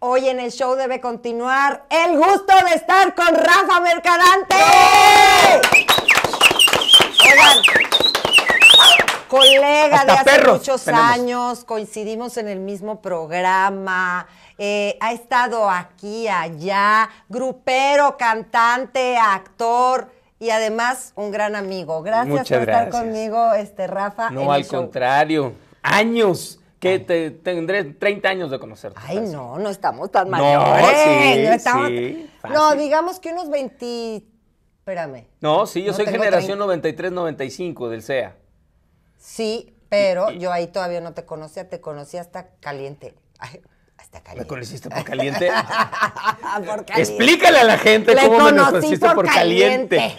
Hoy en el show debe continuar el gusto de estar con Rafa Mercadante. colega de hace muchos años, coincidimos en el mismo programa. Eh, ha estado aquí, allá, grupero, cantante, actor y además un gran amigo. Gracias por estar conmigo, este Rafa. No, al contrario, años que tendré 30 años de conocerte. Ay, no, no estamos tan mayores. No, digamos que unos 20... Espérame. No, sí, yo soy generación 93-95 del CEA. Sí, pero yo ahí todavía no te conocía, te conocí hasta caliente. Ay. ¿Me conociste por caliente. Explícale a la gente cómo me conociste por, caliente.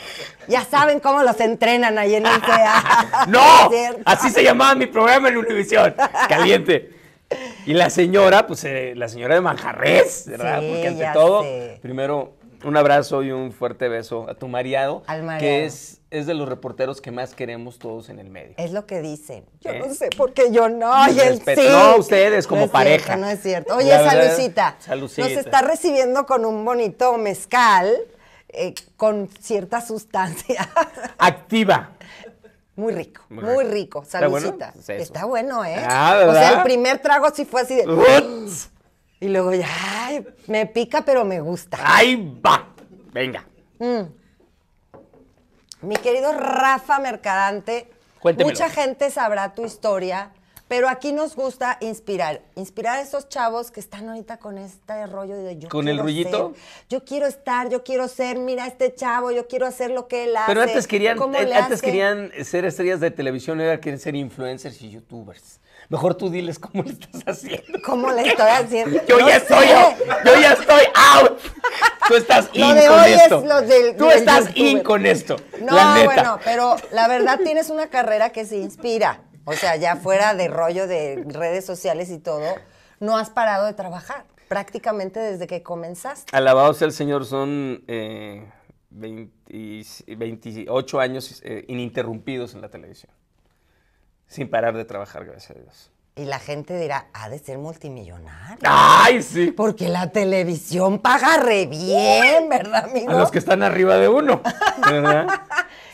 Ya saben cómo los entrenan ahí en el CA. ¡No! Así se llamaba mi programa en Univisión. Caliente. Y la señora, pues eh, la señora de Manjarres, ¿verdad? Porque ante todo, primero un abrazo y un fuerte beso a tu mareado, que es es de los reporteros que más queremos todos en el medio. Es lo que dicen. Yo ¿Eh? no sé porque yo no. Y sí. No, ustedes como pareja. no es cierto. Oye, Salucita. Salucita. Nos está recibiendo con un bonito mezcal eh, con cierta sustancia. Activa. Muy rico, muy, rico. Salucita. Pues está bueno, ¿eh? Ah, o sea, el primer trago sí fue así de. Y luego ya, me pica, pero me gusta. ¡Ay, va! Venga. Mm. Mi querido Rafa Mercadante, mucha gente sabrá tu historia, pero aquí nos gusta inspirar. Inspirar a esos chavos que están ahorita con este rollo de yo ¿Con el rollito? yo quiero estar, yo quiero ser, mira este chavo, yo quiero hacer lo que él hace. Pero antes querían, eh, antes querían ser estrellas de televisión, ahora quieren ser influencers y youtubers. Mejor tú diles cómo le estás haciendo. ¿Cómo le estoy haciendo? yo ya estoy Yo ya estoy out. Tú estás in de con hoy esto. Es lo del, tú estás in con esto. No, la neta. bueno, pero la verdad tienes una carrera que se inspira. O sea, ya fuera de rollo de redes sociales y todo, no has parado de trabajar prácticamente desde que comenzaste. Alabado sea el Señor, son eh, 28 años eh, ininterrumpidos en la televisión. Sin parar de trabajar, gracias a Dios. Y la gente dirá, ha de ser multimillonario. ¡Ay, sí! Porque la televisión paga re bien, ¿verdad, amigo? A los que están arriba de uno,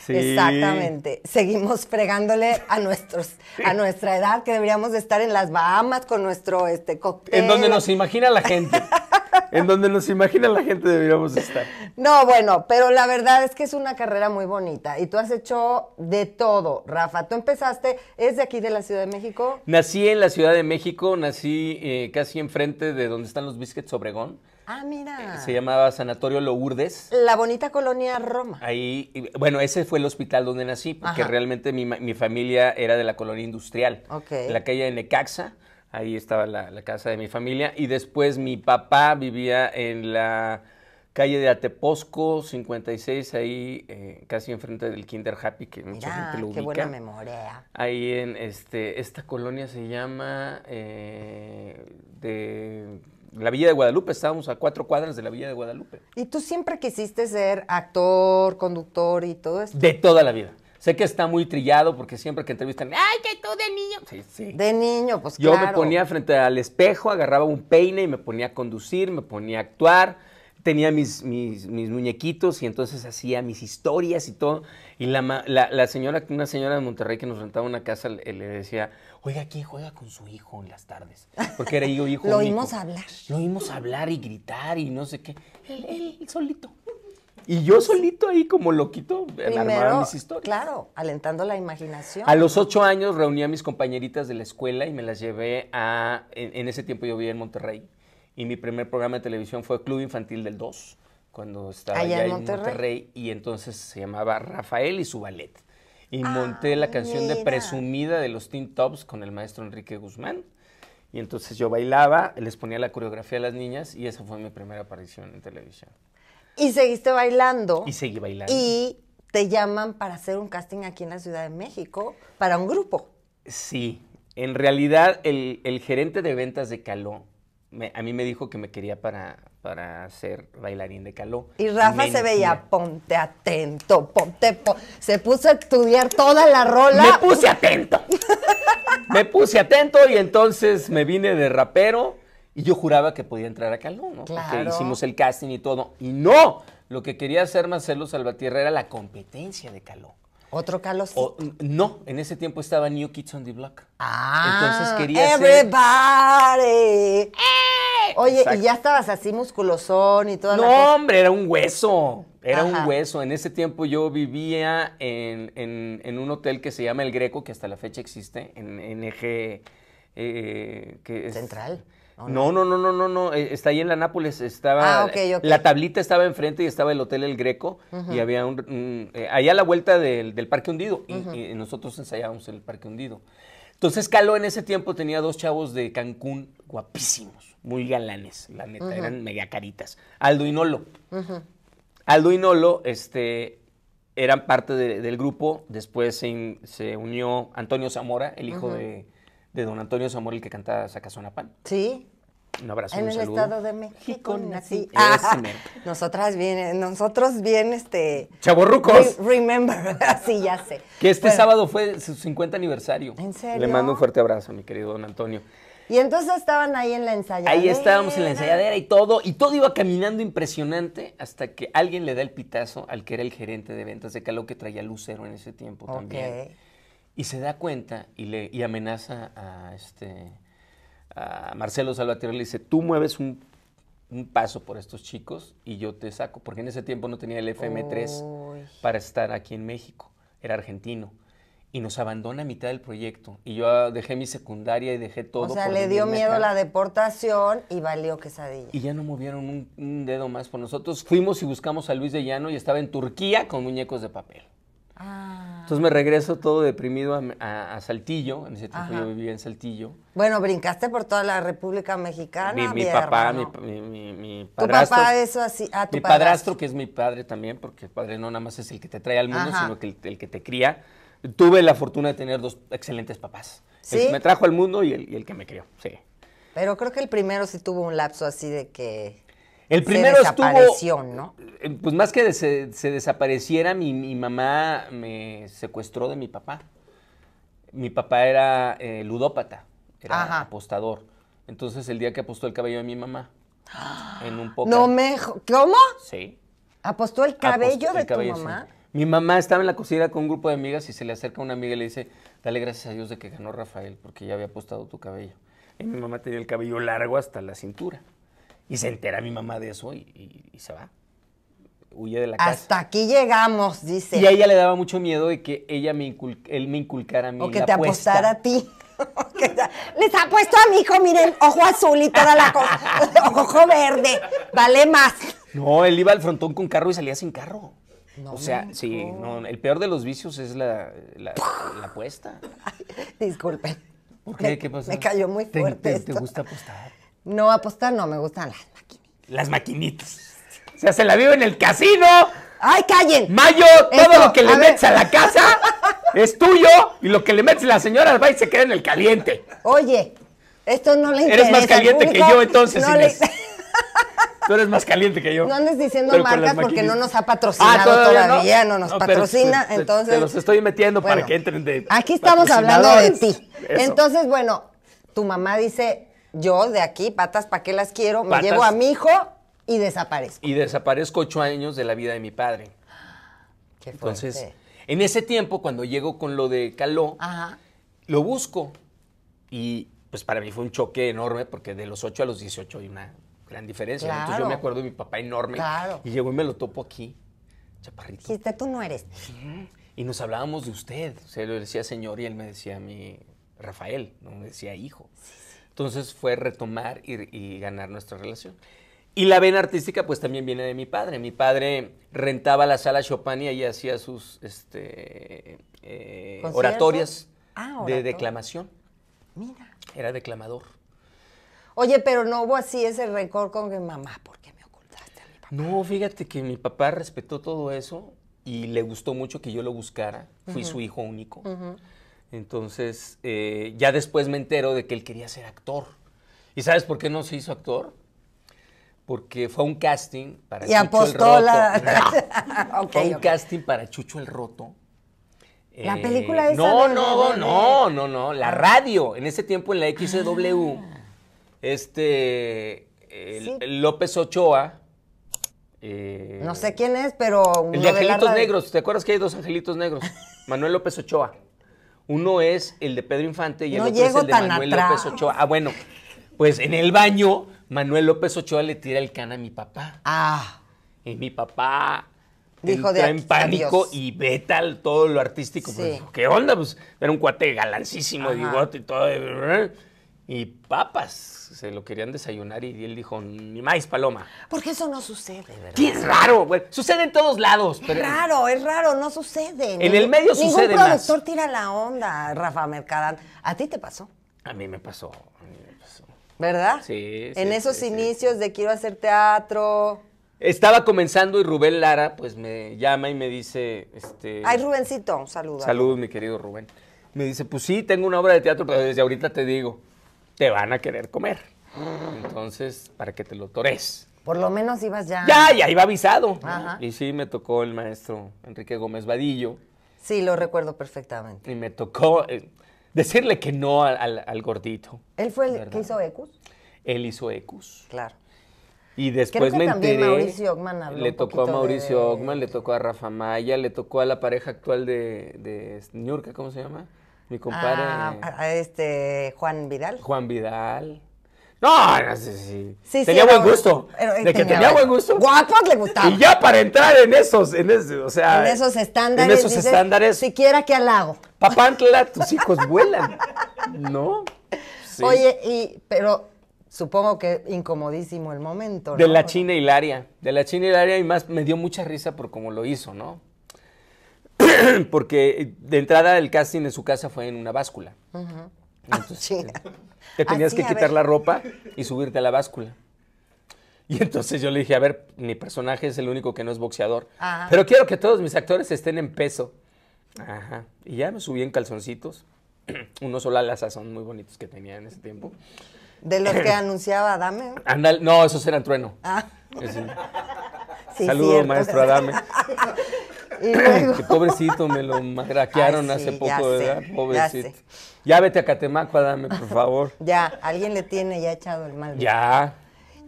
Exactamente. Seguimos fregándole a nuestros, a nuestra edad, que deberíamos de estar en las Bahamas con nuestro este cóctel. En donde nos imagina la gente. en donde nos imagina la gente deberíamos estar. No, bueno, pero la verdad es que es una carrera muy bonita y tú has hecho de todo, Rafa. Tú empezaste, ¿es de aquí de la Ciudad de México? Nací en la Ciudad de México, nací eh, casi enfrente de donde están los biscuits Obregón. Ah, mira. Eh, se llamaba Sanatorio Lourdes. La bonita colonia Roma. Ahí, bueno, ese fue el hospital donde nací, porque realmente mi, mi, familia era de la colonia industrial. Ok. La calle de Necaxa. Ahí estaba la, casa de mi familia. Y después mi papá vivía en la calle de Ateposco 56, ahí eh, casi enfrente del Kinder Happy, que mucha gente lo ubica. qué buena memoria. Ahí en este, esta colonia se llama eh, de la Villa de Guadalupe, estábamos a cuatro cuadras de la Villa de Guadalupe. ¿Y tú siempre quisiste ser actor, conductor y todo esto? De toda la vida. Sé que está muy trillado porque siempre que entrevistan, ay, que tú de niño. Sí, sí. De niño, pues Yo me ponía frente al espejo, agarraba un peine y me ponía a conducir, me ponía a actuar. Tenía mis, mis, muñequitos y entonces hacía mis historias y todo. Y la, la, la, señora, una señora de Monterrey que nos rentaba una casa, le, decía, oiga, aquí, juega con su hijo en las tardes? Porque era hijo, hijo. Lo oímos hablar. Lo oímos hablar y gritar y no sé qué. él, él solito. Y yo solito ahí como loquito armaba mis historias. Claro, alentando la imaginación. A los ocho años reuní a mis compañeritas de la escuela y me las llevé a. En, ese tiempo yo vivía en Monterrey. Y mi primer programa de televisión fue Club Infantil del 2, cuando estaba allá, en, Monterrey. Y entonces se llamaba Rafael y su ballet. Y ah, monté la canción de Presumida de los Teen Tops con el maestro Enrique Guzmán. Y entonces yo bailaba, les ponía la coreografía a las niñas y esa fue mi primera aparición en televisión. Y seguiste bailando. Y seguí bailando. Y te llaman para hacer un casting aquí en la Ciudad de México para un grupo. Sí, en realidad el, gerente de ventas de Caló a mí me dijo que me quería para, para ser bailarín de caló. Y Rafa se veía, ponte atento, ponte, se puso a estudiar toda la rola. Me puse atento. me puse atento y entonces me vine de rapero y yo juraba que podía entrar a Caló, ¿no? Claro. hicimos el casting y todo. Y no, lo que quería hacer Marcelo Salvatierra era la competencia de Caló. ¿Otro Carlos? no, en ese tiempo estaba New Kids on the Block. Ah, entonces quería everybody. ¡Eh! Oye, ¿y ya estabas así musculosón y todo? No, hombre, era un hueso. Era un hueso. En ese tiempo yo vivía en, en, un hotel que se llama El Greco, que hasta la fecha existe, en, eje. Eh, Central no, no, no, no, no, no, eh, está ahí en la Nápoles, estaba, ah, ok, ok. la tablita estaba enfrente y estaba el Hotel El Greco y había un, eh, allá a la vuelta del, Parque Hundido y, nosotros ensayábamos el Parque Hundido. Entonces Calo en ese tiempo tenía dos chavos de Cancún guapísimos, muy galanes, la neta, eran mega caritas, Aldo y Nolo. Aldo y Nolo, este, eran parte del grupo, después se, unió Antonio Zamora, el hijo de de don Antonio Samuel, el que canta Pan. Sí. Un abrazo. En el Estado de México nací. Ah, nosotras bien, eh, nosotros bien, este. Chaborrucos. remember, así ya sé. Que este sábado fue su 50 aniversario. ¿En serio? Le mando un fuerte abrazo, mi querido don Antonio. Y entonces estaban ahí en la ensayadera. Ahí estábamos en la ensayadera y todo, y todo iba caminando impresionante hasta que alguien le da el pitazo al que era el gerente de ventas de calo que traía Lucero en ese tiempo okay. también y se da cuenta y, le, amenaza este, a, Marcelo Salvatierra le dice, tú mueves un, paso por estos chicos y yo te saco, porque en ese tiempo no tenía el FM3 para estar aquí en México, era argentino. Y nos abandona a mitad del proyecto. Y yo dejé mi secundaria y dejé todo. O sea, le dio miedo la deportación y valió quesadilla. Y ya no movieron un, un dedo más por nosotros. Fuimos y buscamos a Luis de Llano y estaba en Turquía con muñecos de papel. Ah. Entonces me regreso todo deprimido a, Saltillo, en ese tiempo yo vivía en Saltillo. Bueno, brincaste por toda la República Mexicana. Mi, papá, mi, mi, mi, padrastro. Tu papá, eso así. Ah, tu mi padrastro. que es mi padre también, porque el padre no nada más es el que te trae al mundo, sino que el, que te cría. Tuve la fortuna de tener dos excelentes papás. El que me trajo al mundo y el, y el que me crió, sí. Pero creo que el primero sí tuvo un lapso así de que el primero desapareció, estuvo, eh, Pues más que se, desapareciera, mi, mamá me secuestró de mi papá. Mi papá era eh, ludópata, era apostador. Entonces, el día que apostó el cabello de mi mamá, en un poco. No me. ¿Cómo? Sí. ¿Apostó el cabello de tu mamá? Mi mamá estaba en la cocina con un grupo de amigas y se le acerca una amiga y le dice, dale gracias a Dios de que ganó Rafael, porque ya había apostado tu cabello. Y mi mamá tenía el cabello largo hasta la cintura. Y se entera mi mamá de eso y, se va. Huye de la casa. Hasta aquí llegamos, dice. Y a ella le daba mucho miedo de que ella me él me inculcara a mí. O que te apostara a ti. Les ha puesto a mi hijo, miren, ojo azul y toda la cosa. ojo verde, vale más. No, él iba al frontón con carro y salía sin carro. No, o sea, sí, el peor de los vicios es la, la, apuesta. Ay, disculpen. ¿Por qué? Me, ¿Qué pasa? Me cayó muy fuerte. ¿Te, te gusta apostar? No, apostar no, me gustan las maquinitas. Las maquinitas. O sea, se la vive en el casino. ¡Ay, callen! Mayo, todo lo que le metes a la casa es tuyo y lo que le metes a la señora va y se queda en el caliente. Oye, esto no le interesa. Eres más caliente que yo entonces, no Tú eres más caliente que yo. No andes diciendo marca porque no nos ha ah, patrocinado todavía, no. nos patrocina, entonces... Te los estoy metiendo para que entren de... Aquí estamos hablando de ti. Entonces, bueno, tu mamá dice, yo de aquí, patas, ¿para qué las quiero? Me llevo a mi hijo y desaparezco. Y desaparezco ocho años de la vida de mi padre. Qué fuerte. Entonces, en ese tiempo, cuando llego con lo de Caló, lo busco. Y pues para mí fue un choque enorme, porque de los ocho a los dieciocho hay una gran diferencia. Entonces yo me acuerdo de mi papá enorme. Claro. Y llegó y me lo topo aquí, chaparrito. tú no eres. Y nos hablábamos de usted. O lo decía señor y él me decía a Rafael, no me decía hijo. Sí. Entonces fue retomar y, ganar nuestra relación. Y la vena artística pues también viene de mi padre. Mi padre rentaba la sala Chopin y ahí hacía sus este, eh, oratorias ah, de declamación. Mira. Era declamador. Oye, pero no hubo así ese rencor con mi mamá, ¿por qué me ocultaste a mi papá? No, fíjate que mi papá respetó todo eso y le gustó mucho que yo lo buscara. Fui su hijo único. Ajá. Entonces, eh, ya después me entero de que él quería ser actor. ¿Y sabes por qué no se hizo actor? Porque fue un casting para Chucho el Roto. La... apostó okay, fue un casting para Chucho el Roto. La película eh, esa no, no, no, no, no, no, la ah. radio. En ese tiempo en la ah. XW, este López Ochoa. Eh, no sé quién es, pero. El de Angelitos Negros. ¿Te acuerdas que hay dos Angelitos Negros? Manuel López Ochoa. Uno es el de Pedro Infante y el otro es el de Manuel López Ochoa. Ah, bueno, pues en el baño, Manuel López Ochoa le tira el can a mi papá. Ah. Y mi papá dijo en pánico y ve todo lo artístico. Pues sí. ¿Qué onda? Pues era un cuate galancísimo, de bigote y todo. ¿eh? y papas. Se lo querían desayunar y él dijo, ni más paloma. Porque eso no sucede, ¿verdad? es raro, Sucede en todos lados. Es raro, es raro, no sucede. En el medio sucede Ningún productor tira la onda, Rafa Mercadán. ¿A ti te pasó? A mí me pasó, ¿Verdad? Sí. en esos inicios de quiero hacer teatro. Estaba comenzando y Rubén Lara pues me llama y me dice, este... Ay, Rubencito, saludo. Saludos, mi querido Rubén. Me dice, pues sí, tengo una obra de teatro, pero desde ahorita te digo te van a querer comer. Entonces, para que te lo tores. Por lo menos ibas ya. Ya, ya iba avisado. Y sí, me tocó el maestro Enrique Gómez Vadillo. Sí, lo recuerdo perfectamente. Y me tocó eh, decirle que no al, gordito. ¿Él fue el que hizo ECUS? Él hizo ECUS. Claro. Y después me también Mauricio Ogman habló le tocó a Mauricio Ogman, le tocó a Rafa Maya, le tocó a la pareja actual de, de ¿cómo se llama? Mi compadre. Ah, eh, a este, Juan Vidal. Juan Vidal. No, no Sí, tenía buen gusto. de que tenía buen gusto. Guapos le gustaba. Y ya para entrar en esos, en esos, o sea. En esos estándares. En esos dices, estándares. Siquiera que halago. Papantla, tus hijos vuelan. ¿No? Oye, y, pero supongo que incomodísimo el momento. ¿no? De la China Hilaria. De la China Hilaria y más me dio mucha risa por cómo lo hizo, ¿no? porque de entrada el casting en su casa fue en una báscula. Eh, te tenías que quitar la ropa y subirte a la báscula. Y entonces yo le dije, a ver, mi personaje es el único que no es boxeador. Ah. Pero quiero que todos mis actores estén en peso. Y ya me subí en calzoncitos. Unos olalazas son muy bonitos que tenía en ese tiempo. De los que anunciaba Adame. Andal, no, esos eran trueno. Ah. Saludos, maestro Adame. que pobrecito, me lo macraquearon hace poco, ¿verdad? pobrecito. Ya, vete a Catemaco dame, por favor. ya, alguien le tiene ya echado el mal. Ya.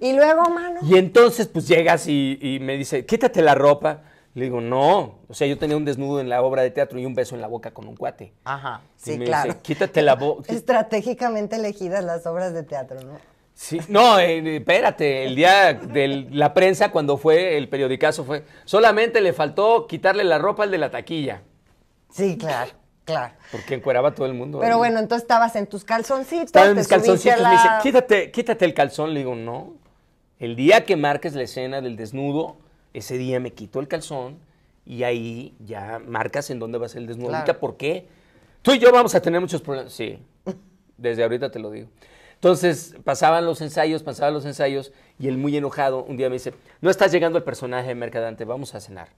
Y luego, mano. Y entonces, pues llegas y, me dice, quítate la ropa. Le digo, no. O sea, yo tenía un desnudo en la obra de teatro y un beso en la boca con un cuate. Ajá. Sí, claro. quítate la boca. Estratégicamente elegidas las obras de teatro, ¿no? no, eh, espérate, el día de la prensa cuando fue el periodicazo fue, solamente le faltó quitarle la ropa al de la taquilla. Sí, claro, claro. Porque encueraba todo el mundo. Pero bueno, entonces estabas en tus calzoncitos. Estaba en mis calzoncitos, me dice, quítate, quítate el calzón, le digo, no. El día que marques la escena del desnudo, ese día me quito el calzón y ahí ya marcas en dónde va a ser el desnudo. ¿Por qué? Tú y yo vamos a tener muchos problemas. Sí, desde ahorita te lo digo. Entonces pasaban los ensayos, pasaban los ensayos y él muy enojado un día me dice, no estás llegando al personaje de Mercadante, vamos a cenar.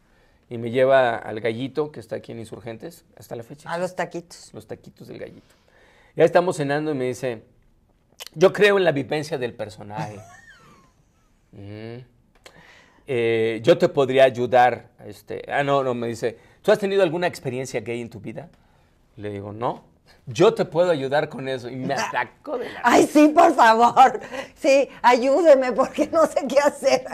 Y me lleva al gallito que está aquí en Insurgentes, hasta la fecha. A los taquitos. Los taquitos del gallito. Ya estamos cenando y me dice, yo creo en la vivencia del personaje. Mm. Eh, yo te podría ayudar. Este, ah, no, no, me dice, ¿tú has tenido alguna experiencia gay en tu vida? Le digo, no yo te puedo ayudar con eso. Y me ah. ataco de la... Ay, sí, por favor. Sí, ayúdeme porque no sé qué hacer.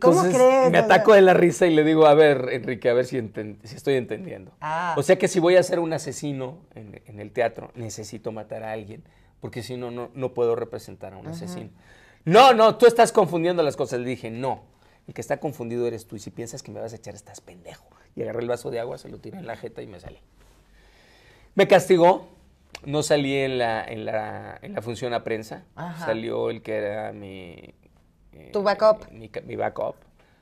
¿Cómo crees? Me ataco de la risa y le digo, a ver, Enrique, a ver si, estoy entendiendo. Ah. O sea que si voy a ser un asesino en, el teatro, necesito matar a alguien, porque si no, no, no puedo representar a un asesino. No, no, tú estás confundiendo las cosas. Le dije, no, el que está confundido eres tú y si piensas que me vas a echar, estás pendejo. Y agarré el vaso de agua, se lo tiré en la jeta y me salí. Me castigó, no salí en la, en la, función a prensa. Salió el que era mi... Eh, tu backup. Mi, backup.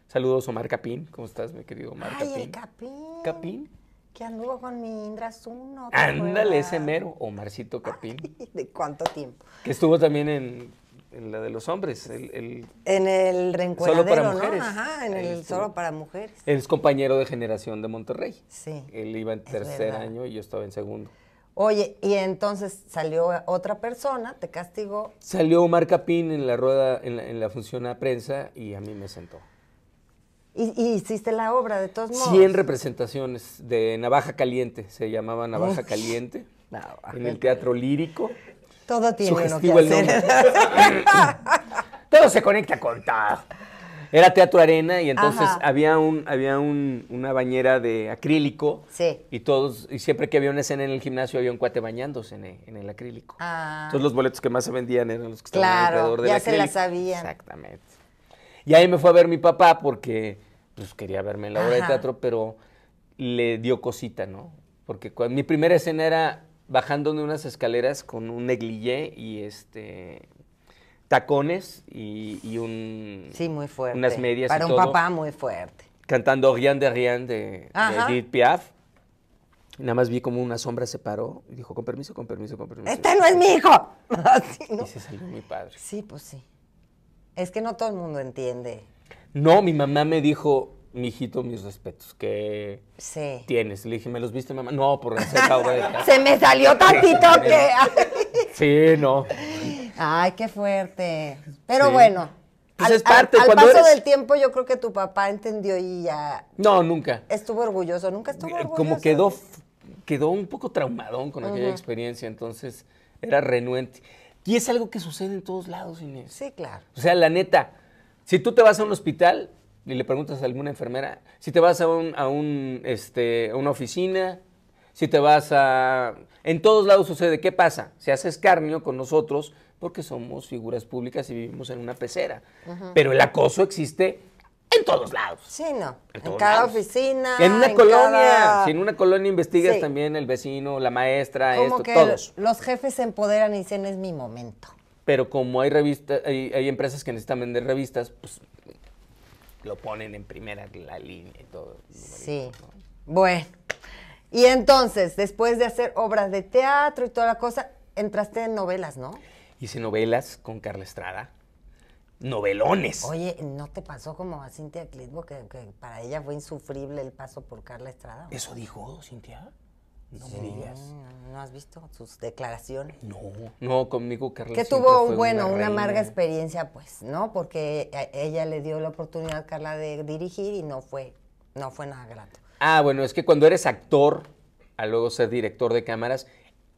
Saludos, Omar Capín. ¿Cómo estás, mi querido Omar Ay, Capín? El Capín. Capín. Que anduvo con mi Indra Ándale, ese mero, Omarcito Capín. ¿De cuánto tiempo? Que estuvo también en, la de los hombres. en el reencuentro. Solo para mujeres. Ajá, en el, Solo para mujeres. es compañero de generación de Monterrey. Sí. Él iba en tercer año y yo estaba en segundo. Oye, y entonces salió otra persona, te castigó. Salió Omar Capín en la rueda, en la, función a prensa y a mí me sentó. Y, hiciste la obra, de todos modos. 100 representaciones de Navaja Caliente, se llamaba Navaja Caliente, en el Teatro Lírico. Todo tiene lo todo se conecta con todo. Era Teatro Arena y entonces había, un, había un, una bañera de acrílico. Sí. Y todos, y siempre que había una escena en el gimnasio había un cuate bañándose en el, acrílico. Ah. Entonces los boletos que más se vendían eran los que estaban alrededor del ya se la sabían. Exactamente. Y ahí me fue a ver mi papá porque pues, quería verme en la obra de teatro, pero le dio cosita, ¿no? Porque mi primera escena era bajando de unas escaleras con un negligé y este tacones y, un... Sí, muy fuerte. Unas medias Para un papá muy fuerte. Cantando Rian de Rian de, Edith Piaf. Nada más vi como una sombra se paró y dijo, con permiso, con permiso, con permiso. ¡Este no es mi hijo! ¿no? Y se salió mi padre. Sí, pues sí. Es que no todo el mundo entiende. No, mi mamá me dijo, mi hijito, mis respetos, que sí. tienes. Le dije, ¿me los viste, mamá? No, por la seca, Se me salió tantito que... Sí, no. Ay, qué fuerte. Pero bueno. Pues es parte. Al, paso del tiempo, yo creo que tu papá entendió y ya. No, nunca. Estuvo orgulloso, nunca estuvo eh, orgulloso. Como quedó, quedó un poco traumadón con aquella experiencia, entonces era renuente. Y es algo que sucede en todos lados, Inés. Sí, claro. O sea, la neta, si tú te vas a un hospital y le preguntas a alguna enfermera, si te vas a, a un, este, una oficina, si te vas a en todos lados sucede. ¿Qué pasa? Se hace escarnio con nosotros porque somos figuras públicas y vivimos en una pecera. Pero el acoso existe en todos lados. Sí, no. En, cada oficina. En una colonia. Si en una colonia investigas también el vecino, la maestra, esto, todos. Los jefes se empoderan y dicen es mi momento. Pero como hay revistas, hay, empresas que necesitan vender revistas, pues lo ponen en primera la línea y todo. sí. Bueno. Y entonces, después de hacer obras de teatro y toda la cosa, entraste en novelas, ¿no? Hice novelas con Carla Estrada. Novelones. Oye, ¿no te pasó como a Cintia Clitbo que, para ella fue insufrible el paso por Carla Estrada? ¿Eso dijo Cintia? No me digas. ¿No has visto sus declaraciones? No, no, conmigo Carla. Que tuvo, bueno, una, amarga experiencia, pues, ¿no? Porque ella le dio la oportunidad, a Carla, de dirigir y no fue, no fue nada grato. Ah, bueno, es que cuando eres actor, a luego ser director de cámaras,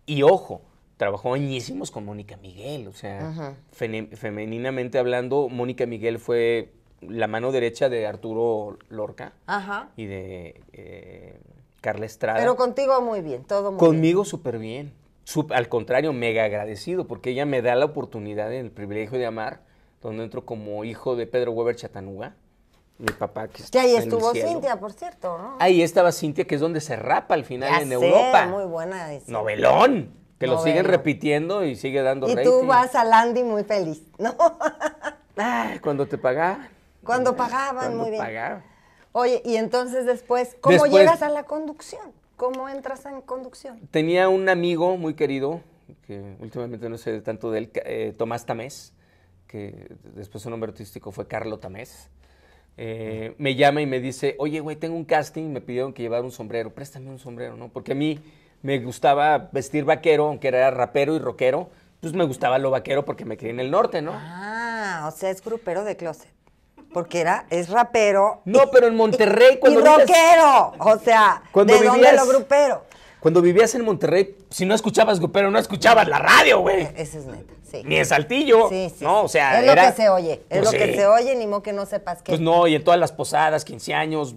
y ojo, trabajó añísimos con Mónica Miguel, o sea, femeninamente hablando, Mónica Miguel fue la mano derecha de Arturo Lorca y de eh, Carla Estrada. Pero contigo muy bien, todo muy Conmigo súper bien. al contrario, mega agradecido, porque ella me da la oportunidad el privilegio de amar, donde entro como hijo de Pedro Weber Chatanuga mi papá que, que ahí estuvo Cintia, por cierto, ¿no? Ahí estaba Cintia, que es donde se rapa al final ya en sé, Europa. Muy buena. Novelón. Que lo siguen repitiendo y sigue dando Y tú vas a Landy muy feliz, ¿no? cuando te pagaban. Cuando pagaban, muy bien. Pagaban. Oye, y entonces después, ¿cómo llegas a la conducción? ¿Cómo entras en conducción? Tenía un amigo muy querido, que últimamente no sé tanto de él, eh, Tomás Tamés, que después su nombre artístico fue Carlo Tamés. Eh, me llama y me dice, oye, güey, tengo un casting, me pidieron que llevara un sombrero, préstame un sombrero, ¿no? Porque a mí me gustaba vestir vaquero, aunque era rapero y rockero, pues me gustaba lo vaquero porque me crié en el norte, ¿no? Ah, o sea, es grupero de closet. Porque era, es rapero. No, pero en Monterrey cuando. Y rockero. o sea, ¿de dónde lo grupero? Cuando vivías en Monterrey, si no escuchabas grupero, no escuchabas la radio, güey. Eh, Eso es neta, sí. Ni en Saltillo. No, o sea, Es lo que se oye, es pues lo que se oye, ni modo que no sepas qué. Pues no, y en todas las posadas, 15 años,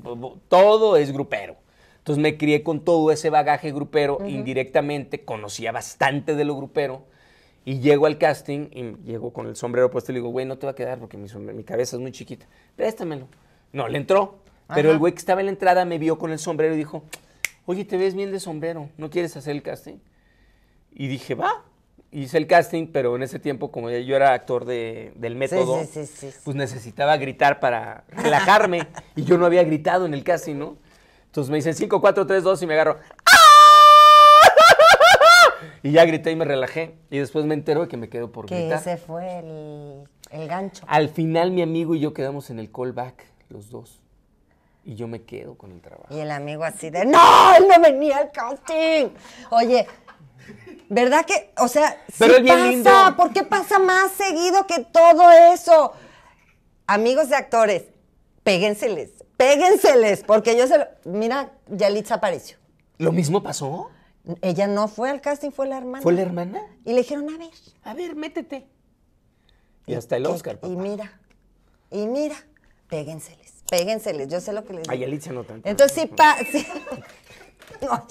todo es grupero. Entonces me crié con todo ese bagaje grupero, indirectamente conocía bastante de lo grupero. Y llego al casting y llego con el sombrero puesto y le digo, güey, no te va a quedar porque mi, mi cabeza es muy chiquita. Préstamelo. No, le entró. Pero el güey que estaba en la entrada me vio con el sombrero y dijo, oye, te ves bien de sombrero, ¿no quieres hacer el casting? Y dije, va. Hice el casting, pero en ese tiempo, como yo era actor de, del método, pues necesitaba gritar para relajarme. y yo no había gritado en el casting, ¿no? Entonces me dicen 5, 4, 3, 2 y me agarro. Y ya grité y me relajé. Y después me entero de que me quedo por que Ese fue el, el gancho. Al final, mi amigo y yo quedamos en el callback, los dos. Y yo me quedo con el trabajo. Y el amigo así de, no, él no venía al casting. Oye, ¿verdad que, o sea, Pero pasa? ¿Por qué pasa más seguido que todo eso? Amigos de actores, péguenseles, péguenseles, porque yo se lo... Mira, Yalitza apareció. ¿Lo mismo pasó? Ella no fue al casting, fue la hermana. ¿Fue la hermana? Y le dijeron, a ver. A ver, métete. Y, hasta el Oscar, Y mira, y mira, péguenseles péguenseles, yo sé lo que les digo. Ay, Alicia, no tanto. Entonces, sí, pa, No,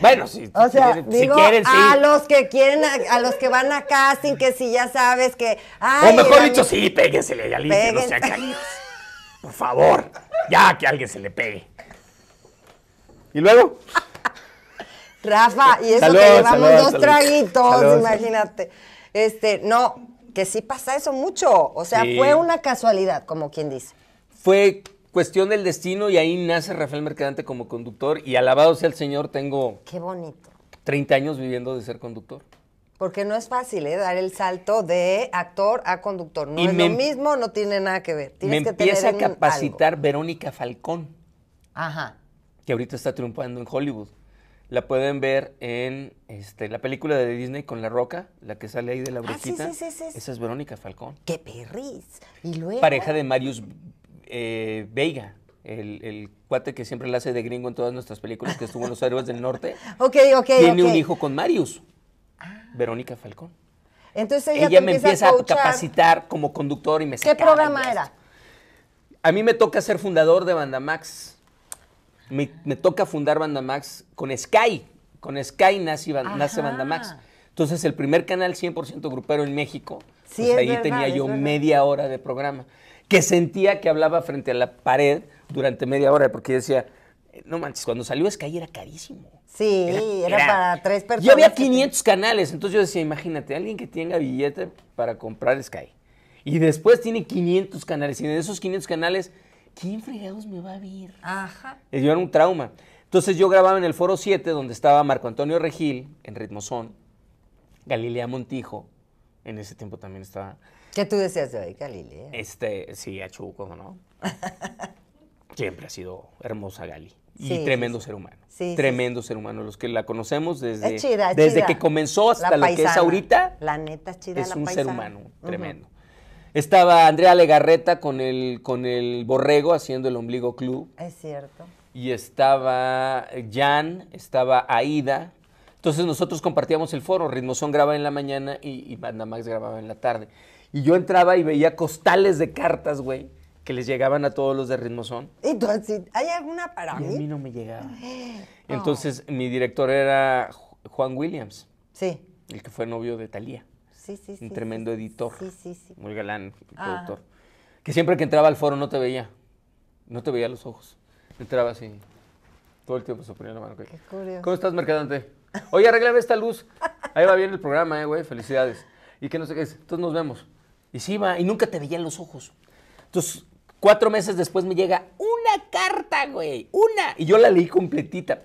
Bueno, si, quieren, sí. A los que quieren, a, los que van a casting, que si ya sabes que. o mejor dicho, sí, péguensele a Alicia, no sea caídos. Por favor, ya que alguien se le pegue. ¿Y luego? Rafa, y eso te que llevamos dos traguitos, imagínate. Este, no, que sí pasa eso mucho. O sea, fue una casualidad, como quien dice. Fue cuestión del destino y ahí nace Rafael Mercadante como conductor y alabado sea el Señor, tengo... Qué bonito. 30 años viviendo de ser conductor. Porque no es fácil, ¿eh? Dar el salto de actor a conductor. No es lo em- mismo, no tiene nada que ver. Tienes me empieza a capacitar Verónica Falcón. Ajá. Que ahorita está triunfando en Hollywood la pueden ver en este, la película de Disney con La Roca, la que sale ahí de la brujita. Ah, Esa es Verónica Falcón. ¡Qué perris! Y luego... Pareja de Marius eh, Veiga, el, cuate que siempre la hace de gringo en todas nuestras películas, que estuvo en Los Héroes del Norte. ok, ok, Tiene un hijo con Marius, ah. Verónica Falcón. Entonces ella, me empieza a, capacitar como conductor y me ¿Qué programa era? A mí me toca ser fundador de Banda max me, toca fundar Banda Max con Sky. Con Sky nace, Banda Max. Entonces, el primer canal 100% grupero en México, sí, pues, ahí tenía yo media hora de programa, que sentía que hablaba frente a la pared durante media hora, porque decía, no manches, cuando salió Sky era carísimo. Sí, era, para tres personas. Y había 500 canales, entonces yo decía, imagínate, alguien que tenga billete para comprar Sky. Y después tiene 500 canales, y de esos 500 canales, ¿quién fregados me va a ver? Ajá. Yo era un trauma. Entonces yo grababa en el Foro 7, donde estaba Marco Antonio Regil, en Ritmozón, Galilea Montijo, en ese tiempo también estaba... ¿Qué tú decías de hoy, Galilea? Este, sí, a Chuco, ¿no? Siempre ha sido hermosa Gali. Y tremendo ser humano. Sí, tremendo ser humano. Los que la conocemos desde, desde que comenzó hasta la que es ahorita. La neta es chida. Es un ser humano tremendo. Estaba Andrea Legarreta con el, con el Borrego haciendo el Ombligo Club. Es cierto. Y estaba Jan, estaba Aida. Entonces nosotros compartíamos el foro. Ritmozón grababa en la mañana y, y Banda Max grababa en la tarde. Y yo entraba y veía costales de cartas, güey que les llegaban a todos los de Ritmozón. Entonces, ¿Hay alguna para A mí no me llegaba. Entonces, mi director era Juan Williams. Sí. El que fue novio de Talía. Sí, sí, sí. Un tremendo editor. Sí, sí, sí. Muy galán, productor. Que siempre que entraba al foro no te veía. No te veía los ojos. Entraba así. Todo el tiempo se ponía la mano. Qué curioso. ¿Cómo estás, mercadante? Oye, arreglame esta luz. Ahí va bien el programa, eh, güey. Felicidades. Y que no sé qué es. Entonces nos vemos. Y sí va. Y nunca te veía los ojos. Entonces, cuatro meses después me llega una carta, güey. Una. Y yo la leí completita.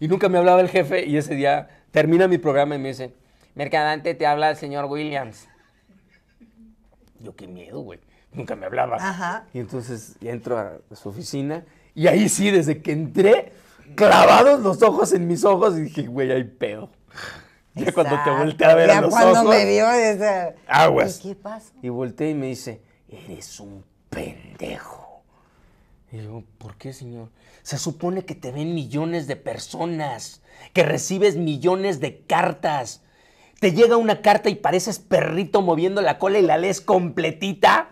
Y nunca me hablaba el jefe. Y ese día Termina mi programa y me dice, Mercadante, te habla el señor Williams. Yo qué miedo, güey. Nunca me hablabas. Ajá. Y entonces entro a su oficina y ahí sí, desde que entré, clavados los ojos en mis ojos y dije, güey, hay pedo. Ya cuando te volteé a ver a los cuando me vio Aguas. qué pasó? Y volteé y me dice, eres un pendejo. Y yo, ¿por qué, Señor? Se supone que te ven millones de personas, que recibes millones de cartas. Te llega una carta y pareces perrito moviendo la cola y la lees completita.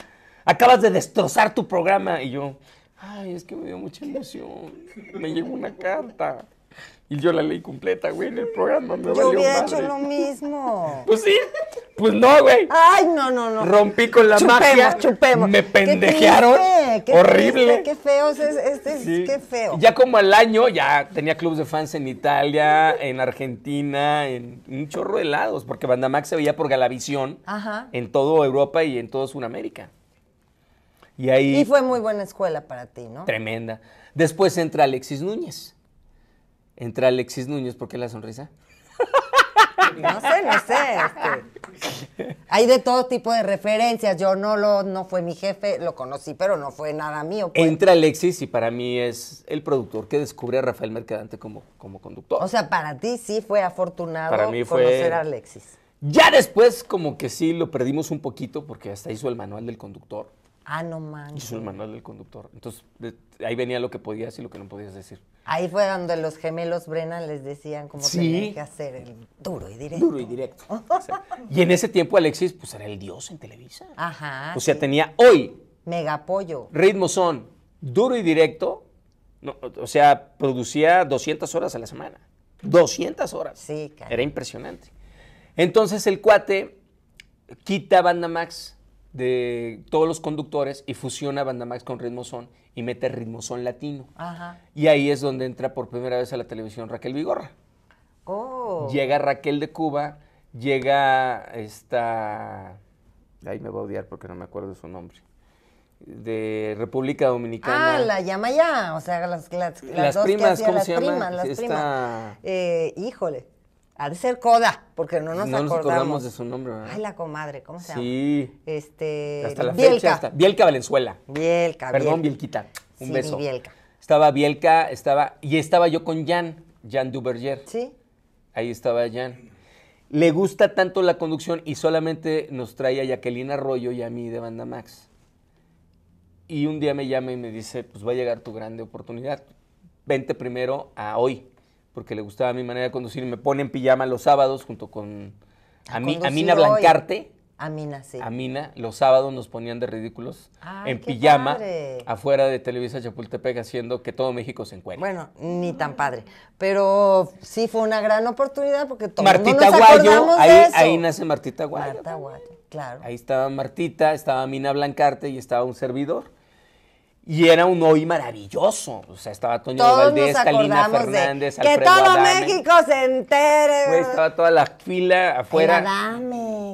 Acabas de destrozar tu programa. Y yo, ay, es que me dio mucha emoción. Me llegó una carta. Y yo la leí completa, güey, en el programa. Me yo hubiera hecho lo mismo. Pues sí. Pues no, güey. Ay, no, no, no. Rompí con la magia. Chupemos. Me pendejearon. horrible. qué feo. Es, este es, Qué feo. Ya como al año, ya tenía clubs de fans en Italia, en Argentina, en un chorro de lados, porque Bandamax se veía por Galavisión en toda Europa y en toda Sudamérica. Y ahí. Y fue muy buena escuela para ti, ¿no? Tremenda. Después entra Alexis Núñez Entra Alexis Núñez, ¿por qué la sonrisa? No sé, no sé. Este. Hay de todo tipo de referencias. Yo no lo, no fue mi jefe, lo conocí, pero no fue nada mío. Pues. Entra Alexis y para mí es el productor que descubre a Rafael Mercadante como, como conductor. O sea, para ti sí fue afortunado conocer a Alexis. Ya después como que sí lo perdimos un poquito porque hasta hizo el manual del conductor. Ah, no manches. Y el manual del conductor. Entonces, ahí venía lo que podías y lo que no podías decir. Ahí fue donde los gemelos Brennan les decían cómo sí. que hacer el duro y directo. Duro y directo. y en ese tiempo Alexis, pues era el dios en Televisa. Ajá. O sea, tenía hoy. Mega apoyo. Ritmo son duro y directo. o sea, producía 200 horas a la semana. 200 horas. Sí, claro. Era impresionante. Entonces el cuate quita Banda Max de todos los conductores y fusiona Bandamax con Ritmo Son y mete Ritmo Son latino. Y ahí es donde entra por primera vez a la televisión Raquel Vigorra. Oh. Llega Raquel de Cuba, llega esta... Ahí me va a odiar porque no me acuerdo de su nombre de República Dominicana. Ah, la llama ya, o sea, las, las, dos primas, que ¿cómo las primas, Las primas. Eh, híjole. Ha de ser Coda, porque no nos no Nos acordamos de su nombre, Ay, la comadre, ¿cómo se llama? Sí. Este. Hasta la Bielka. Bielka Valenzuela. Bielka. Perdón, Bielquita. Un sí, beso. Estaba Bielka, estaba. Y estaba yo con Jan, Jan Duberger. Sí. Ahí estaba Jan. Le gusta tanto la conducción y solamente nos trae a Jacqueline Arroyo y a mí de Banda Max. Y un día me llama y me dice: Pues va a llegar tu grande oportunidad. Vente primero a hoy porque le gustaba mi manera de conducir, y me pone en pijama los sábados junto con a mí, Amina Blancarte. Amina, sí. Amina, los sábados nos ponían de ridículos ah, en pijama afuera de Televisa Chapultepec haciendo que todo México se encuentre. Bueno, ni tan padre, pero sí fue una gran oportunidad porque todo Martita nos Guayo, ahí, ahí nace Martita Guayo. Martita Guayo, claro. Ahí estaba Martita, estaba Mina Blancarte y estaba un servidor. Y era un hoy maravilloso. O sea, estaba Toño Todos Valdés, Fernández, de Que todo México se entere. estaba toda la fila afuera.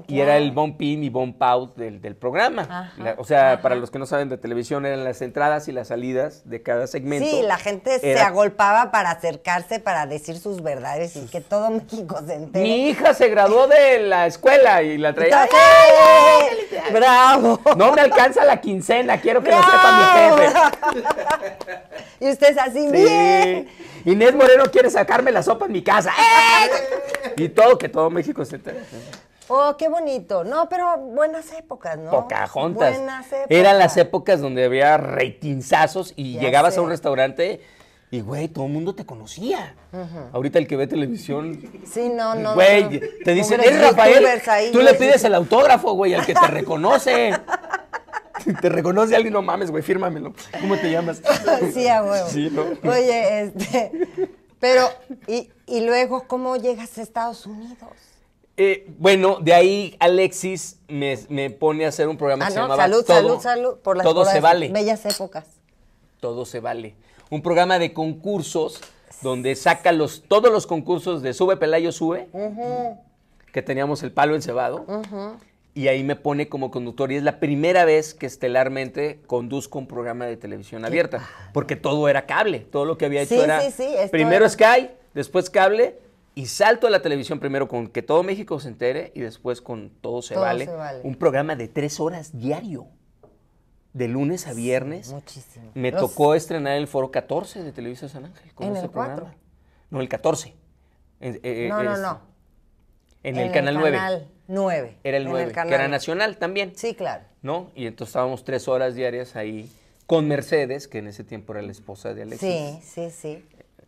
Y era el bon pin y bon out del, programa. o sea, para los que no saben de televisión, eran las entradas y las salidas de cada segmento. Sí, la gente se agolpaba para acercarse, para decir sus verdades y que todo México se entere. Mi hija se graduó de la escuela y la traía. ¡Bravo! No me alcanza la quincena, quiero que lo sepa mi gente y usted es así, bien. Inés Moreno quiere sacarme la sopa en mi casa. Eh. Y todo, que todo México se te. Oh, qué bonito. No, pero buenas épocas, ¿no? Pocahontas. Buenas Eran las épocas donde había reitinzazos y llegabas a un restaurante y, güey, todo el mundo te conocía. Ahorita el que ve televisión. Sí, no, no. Güey, te dicen, es Rafael. tú le pides el autógrafo, güey, al que te reconoce. te reconoce alguien, no mames, güey, fírmamelo. ¿Cómo te llamas? sí, a huevo. Sí, Oye, este. Pero, y, luego, ¿cómo llegas a Estados Unidos? Eh, bueno, de ahí Alexis me, pone a hacer un programa ah, que se llamaba salud, Todo, salud, salud, por las Todo se vale. Bellas épocas. Todo se vale. Un programa de concursos donde saca los, todos los concursos de Sube Pelayo Sube, Ajá. que teníamos el palo encebado. Ajá y ahí me pone como conductor y es la primera vez que estelarmente conduzco un programa de televisión abierta, porque todo era cable, todo lo que había hecho era sí, sí, primero Sky, después cable y salto a la televisión primero con que todo México se entere y después con todo se, vale. un programa de tres horas diario. De lunes a viernes. muchísimo. Me tocó estrenar el Foro 14 de Televisa San Ángel. Con ¿En ese programa. No, el 14. Eh, eh, no, no, no. En, el, Canal 9. Nueve. Era el 9, que era nacional también. Sí, claro. ¿No? Y entonces estábamos tres horas diarias ahí con Mercedes, que en ese tiempo era la esposa de Alexis. Sí, sí, sí.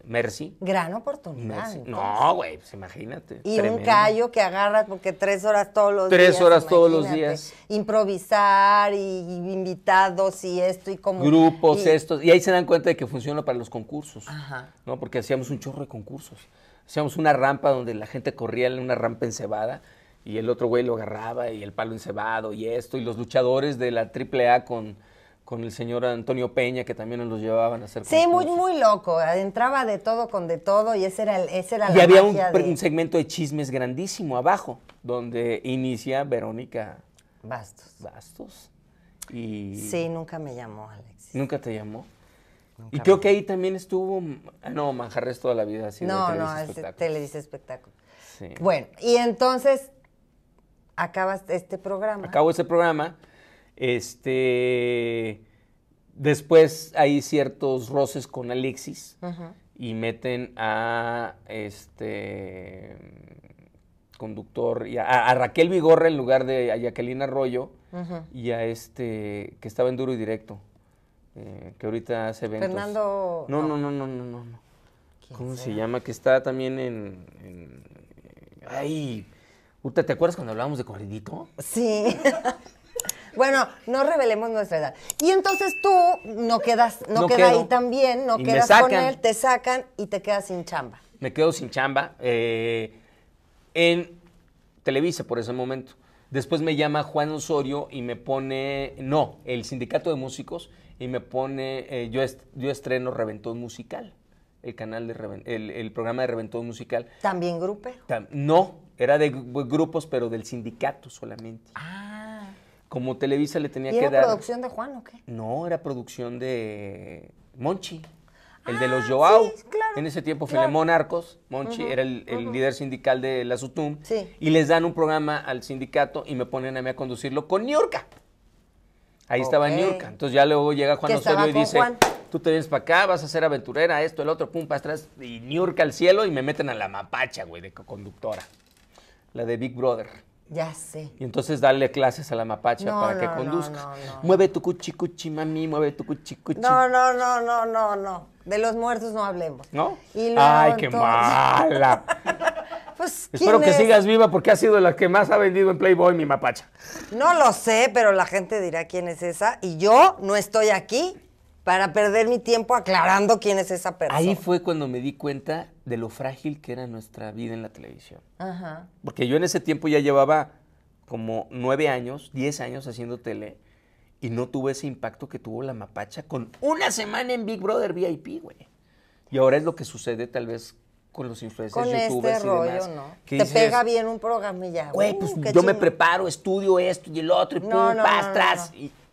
Mercy. Gran oportunidad. No, güey, pues imagínate. Y un callo que agarras porque tres horas todos los días. Tres horas todos los días. Improvisar y, invitados y esto y como. Grupos, estos. Y ahí se dan cuenta de que funciona para los concursos. Ajá. ¿No? Porque hacíamos un chorro de concursos. Hacíamos una rampa donde la gente corría en una rampa encebada y el otro güey lo agarraba y el palo encebado y esto, y los luchadores de la AAA con, con el señor Antonio Peña, que también nos llevaban a hacer. Sí, muy, muy loco. Entraba de todo con de todo y ese era, el, ese era y había un, segmento de chismes grandísimo abajo, donde inicia Verónica Bastos. Bastos. Y... Sí, nunca me llamó, Alex. ¿Nunca te llamó? y creo que ahí también estuvo, ah, no, Manjarres toda la vida. Así no, no, es le Televisa Espectáculo. Bueno, y entonces acabas este programa. Acabo este programa. Este. Después hay ciertos roces con Alexis y meten a este conductor y a, Raquel Vigorra en lugar de a Jacqueline Arroyo y a este que estaba en duro y directo eh, que ahorita hace eventos. Fernando. No no no no no no. ¿Cómo se llama? Que está también en, en ay te acuerdas cuando hablábamos de corridito? Sí. Bueno, no revelemos nuestra edad. Y entonces tú no quedas, no, ahí también, no quedas con él, te sacan y te quedas sin chamba. Me quedo sin chamba eh, en Televisa por ese momento. Después me llama Juan Osorio y me pone, no, el sindicato de músicos y me pone, eh, yo, yo estreno Reventón Musical, el canal de el, programa de Reventón Musical. También grupe. no, era de grupos, pero del sindicato solamente. Ah. Como Televisa le tenía ¿Y que era dar. producción de Juan o qué? No, era producción de Monchi, el de los ah, Joao. en ese tiempo, Filemón Arcos, Monchi era el, líder sindical de la SUTUM. Sí. Y les dan un programa al sindicato y me ponen a mí a conducirlo con Niurka. Ahí estaba Niurka. Entonces ya luego llega Juan Osorio y dice, tú te vienes para acá, vas a ser aventurera, esto, el otro, pum, para atrás, y Niurka al cielo y me meten a la mapacha, güey, de conductora la de Big Brother. Ya sé. Y entonces darle clases a la mapacha para que conduzca. mueve tu cuchi mami, mueve tu cuchi cuchi. No, no, no, no, no, no. De los muertos no hablemos. ¿No? Ay, qué mala. Pues, Espero que sigas viva porque ha sido la que más ha vendido en Playboy, mi mapacha. No lo sé, pero la gente dirá quién es esa. Y yo no estoy aquí para perder mi tiempo aclarando quién es esa persona. Ahí fue cuando me di cuenta de lo frágil que era nuestra vida en la televisión. Ajá. Porque yo en ese tiempo ya llevaba como nueve años, diez años haciendo tele y no tuve ese impacto que tuvo la mapacha con una semana en Big Brother VIP, güey. Y ahora es lo que sucede tal vez con los influencers, con este youtubers este ¿no? Te pega bien un programa y ya. Güey, pues uh, yo me preparo, estudio esto y el otro y pum,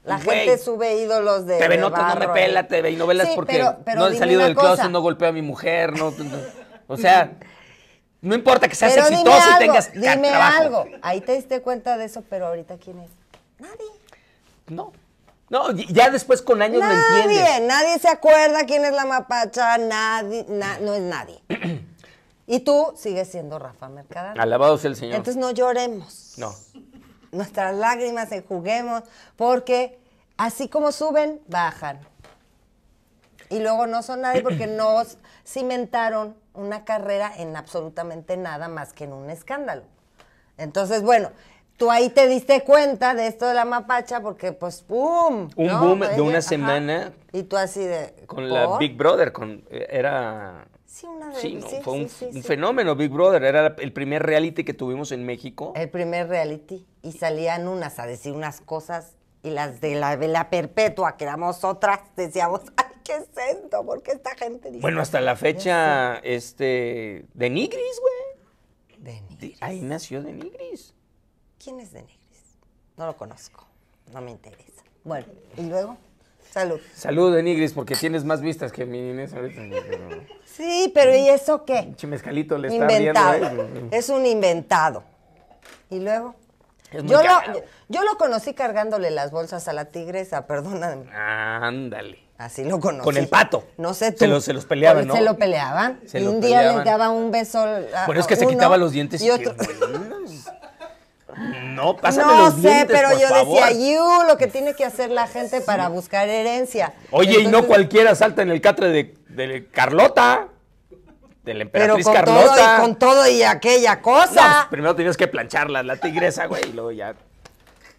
la gente sube ídolos de. TV Notas no me pela, TV y novelas porque no he salido del no golpeo a mi mujer, no. O sea, no importa que seas exitoso y tengas dime algo. Ahí te diste cuenta de eso, pero ahorita quién es? Nadie. No. No, ya después con años nadie, entiendes. Nadie, se acuerda quién es la mapacha, nadie, no es nadie. y tú sigues siendo Rafa Mercadal. Alabado sea el Señor. Entonces no lloremos. No. Nuestras lágrimas juguemos porque así como suben, bajan. Y luego no son nadie porque no cimentaron una carrera en absolutamente nada más que en un escándalo. Entonces, bueno, tú ahí te diste cuenta de esto de la mapacha porque pues ¡boom! Un boom de una semana. Y tú así de... Con la Big Brother, con, eh, era... Sí, una de Sí, fue un, fenómeno, Big Brother. Era el primer reality que tuvimos en México. El primer reality. Y salían unas a decir unas cosas y las de la vela perpetua, que éramos otras, decíamos, ¿qué es esto? esta gente dice Bueno, hasta la fecha, este, de Nigris, güey. De Nigris. Ahí nació de Nigris. ¿Quién es de Nigris? No lo conozco, no me interesa. Bueno, ¿y luego? Salud. Salud, de Nigris, porque tienes más vistas que mi Inés ahorita. Sí, pero ¿y eso qué? Chimezcalito le está inventado. ¿eh? Es un inventado. ¿Y luego? Yo lo, yo, yo lo conocí cargándole las bolsas a la tigresa, perdóname. Ándale. Así lo conocí. Con el pato. No sé tú. Se, los peleaban, ¿no? Se lo peleaban. y un día les daba un beso a Bueno, es que se quitaba los dientes y, pues, No, pásame no sé, pero yo decía, you, lo que tiene que hacer la gente para buscar herencia. Oye, y no cualquiera salta en el catre de, Carlota, de la emperatriz pero con Carlota. Todo y, con todo y aquella pues, cosa. primero tenías que plancharla, la tigresa, güey, y luego ya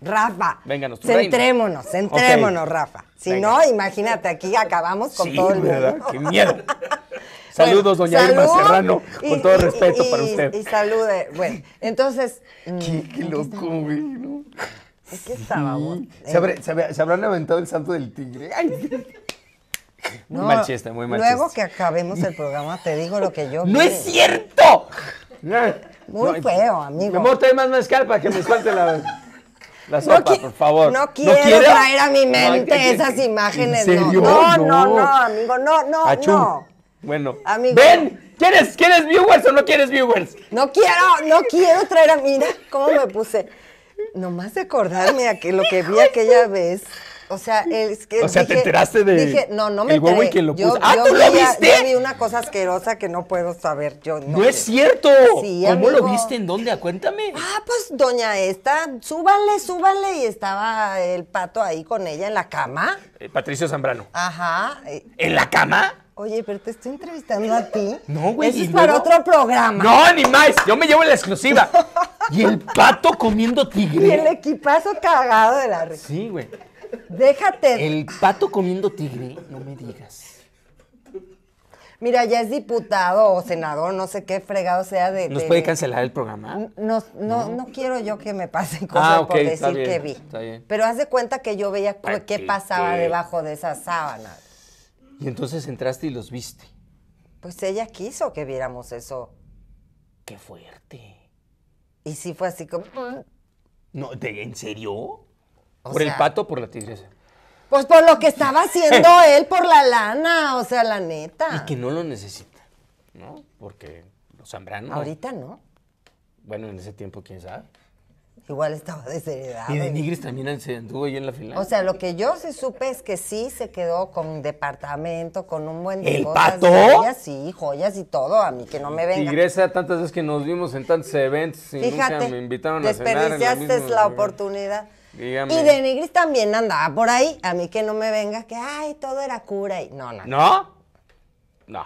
Rafa, Venga, centrémonos, centrémonos, Rafa. Si no, imagínate, aquí acabamos con todo el mundo. ¡Qué miedo! Saludos, doña Irma Serrano, con todo respeto para usted. Y salude. Bueno, entonces. Mm, qué, loco, güey, ¿no? Es que estábamos. Sí. ¿Se, abre, se, habrán aventado el santo del tigre. Ay. No, mal chiste, muy mal Luego que acabemos el programa, te digo lo que yo. ¡No es cierto! Muy feo, amigo. Mi amor, trae más mezcal para que me suelte la. La sopa, por favor. No quiero traer a mi mente esas imágenes. No. no, no, no, amigo, no, no, no. Bueno, amigo. ven, ¿quieres, ¿quieres viewers o no quieres viewers? No quiero, no quiero traer a. Mira cómo me puse. Nomás de acordarme a que lo que vi aquella vez. O sea, es que. O sea, te enteraste de. Dije, no, no me lo ¡Ah, tú lo viste! Yo vi una cosa asquerosa que no puedo saber. Yo no. es cierto! Sí, ¿Cómo lo viste? ¿En dónde? Cuéntame. Ah, pues doña esta, súbale, súbale. Y estaba el pato ahí con ella en la cama. Eh, Patricio Zambrano. Ajá. Eh. ¿En la cama? Oye, pero te estoy entrevistando a ti. No, güey. Eso es para otro programa. No, ni más. Yo me llevo la exclusiva. y el pato comiendo tigre. Y el equipazo cagado de la red. Sí, güey. Déjate. El pato comiendo tigre, no me digas. Mira, ya es diputado o senador, no sé qué fregado sea de. ¿Nos puede cancelar el programa? No, no, no, quiero yo que me pasen ah, cosas por decir que vi. Pero haz de cuenta que yo veía qué, pasaba debajo de esas sábanas. Y entonces entraste y los viste. Pues ella quiso que viéramos eso. Qué fuerte. Y sí fue así como. Mm". No, ¿de, ¿en serio? ¿Por el pato o por la tigresa? Pues por lo que estaba haciendo él, por la lana, o sea, la neta. Y que no lo necesita, ¿no? Porque los Zambrano. Ahorita no. Bueno, en ese tiempo, quién sabe. Igual estaba desheredado. Y de Nigris también se anduvo ahí en la fila. O sea, lo que yo sí supe es que sí se quedó con departamento, con un buen ¿El pato? sí, joyas y todo. A mí que no me venga. Tigresa, tantas veces que nos vimos en tantos eventos y Fíjate, me invitaron a cenar. Desperdiciaste la, la oportunidad. Y de también andaba por ahí. A mí que no me venga, que, ay, todo era cura y no, no. ¿No? No.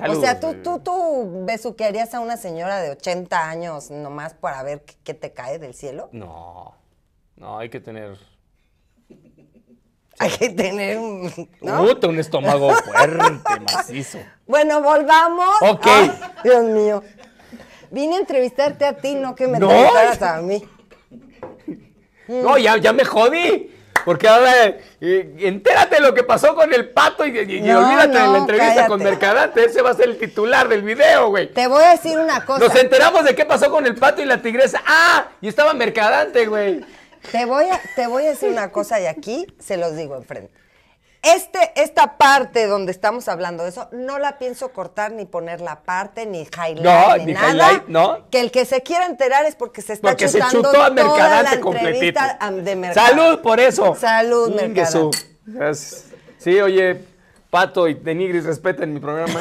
O sea, tú, tú, tú besuquearías a una señora de 80 años nomás para ver qué te cae del cielo. No. No, hay que tener hay que tener un. un estómago fuerte, macizo. Bueno, volvamos. Ok. Dios mío. Vine a entrevistarte a ti, no que me ¿No? a mí. Mm. No, ya, ya me jodí. Porque ahora, entérate lo que pasó con el pato y, olvídate de la entrevista con Mercadante. Ese va a ser el titular del video, güey. Te voy a decir una cosa. Nos enteramos de qué pasó con el pato y la tigresa. ¡Ah! Y estaba Mercadante, güey. Te voy a, te voy a decir una cosa y aquí se los digo enfrente. Este, esta parte donde estamos hablando de eso, no la pienso cortar ni poner la parte, ni highlight, no, ni, nada. Que el que se quiera enterar es porque se está chutando se chutó toda De Salud por eso. Salud, Mercadante. Gracias. Sí, oye, Pato y Denigris, respeten mi programa.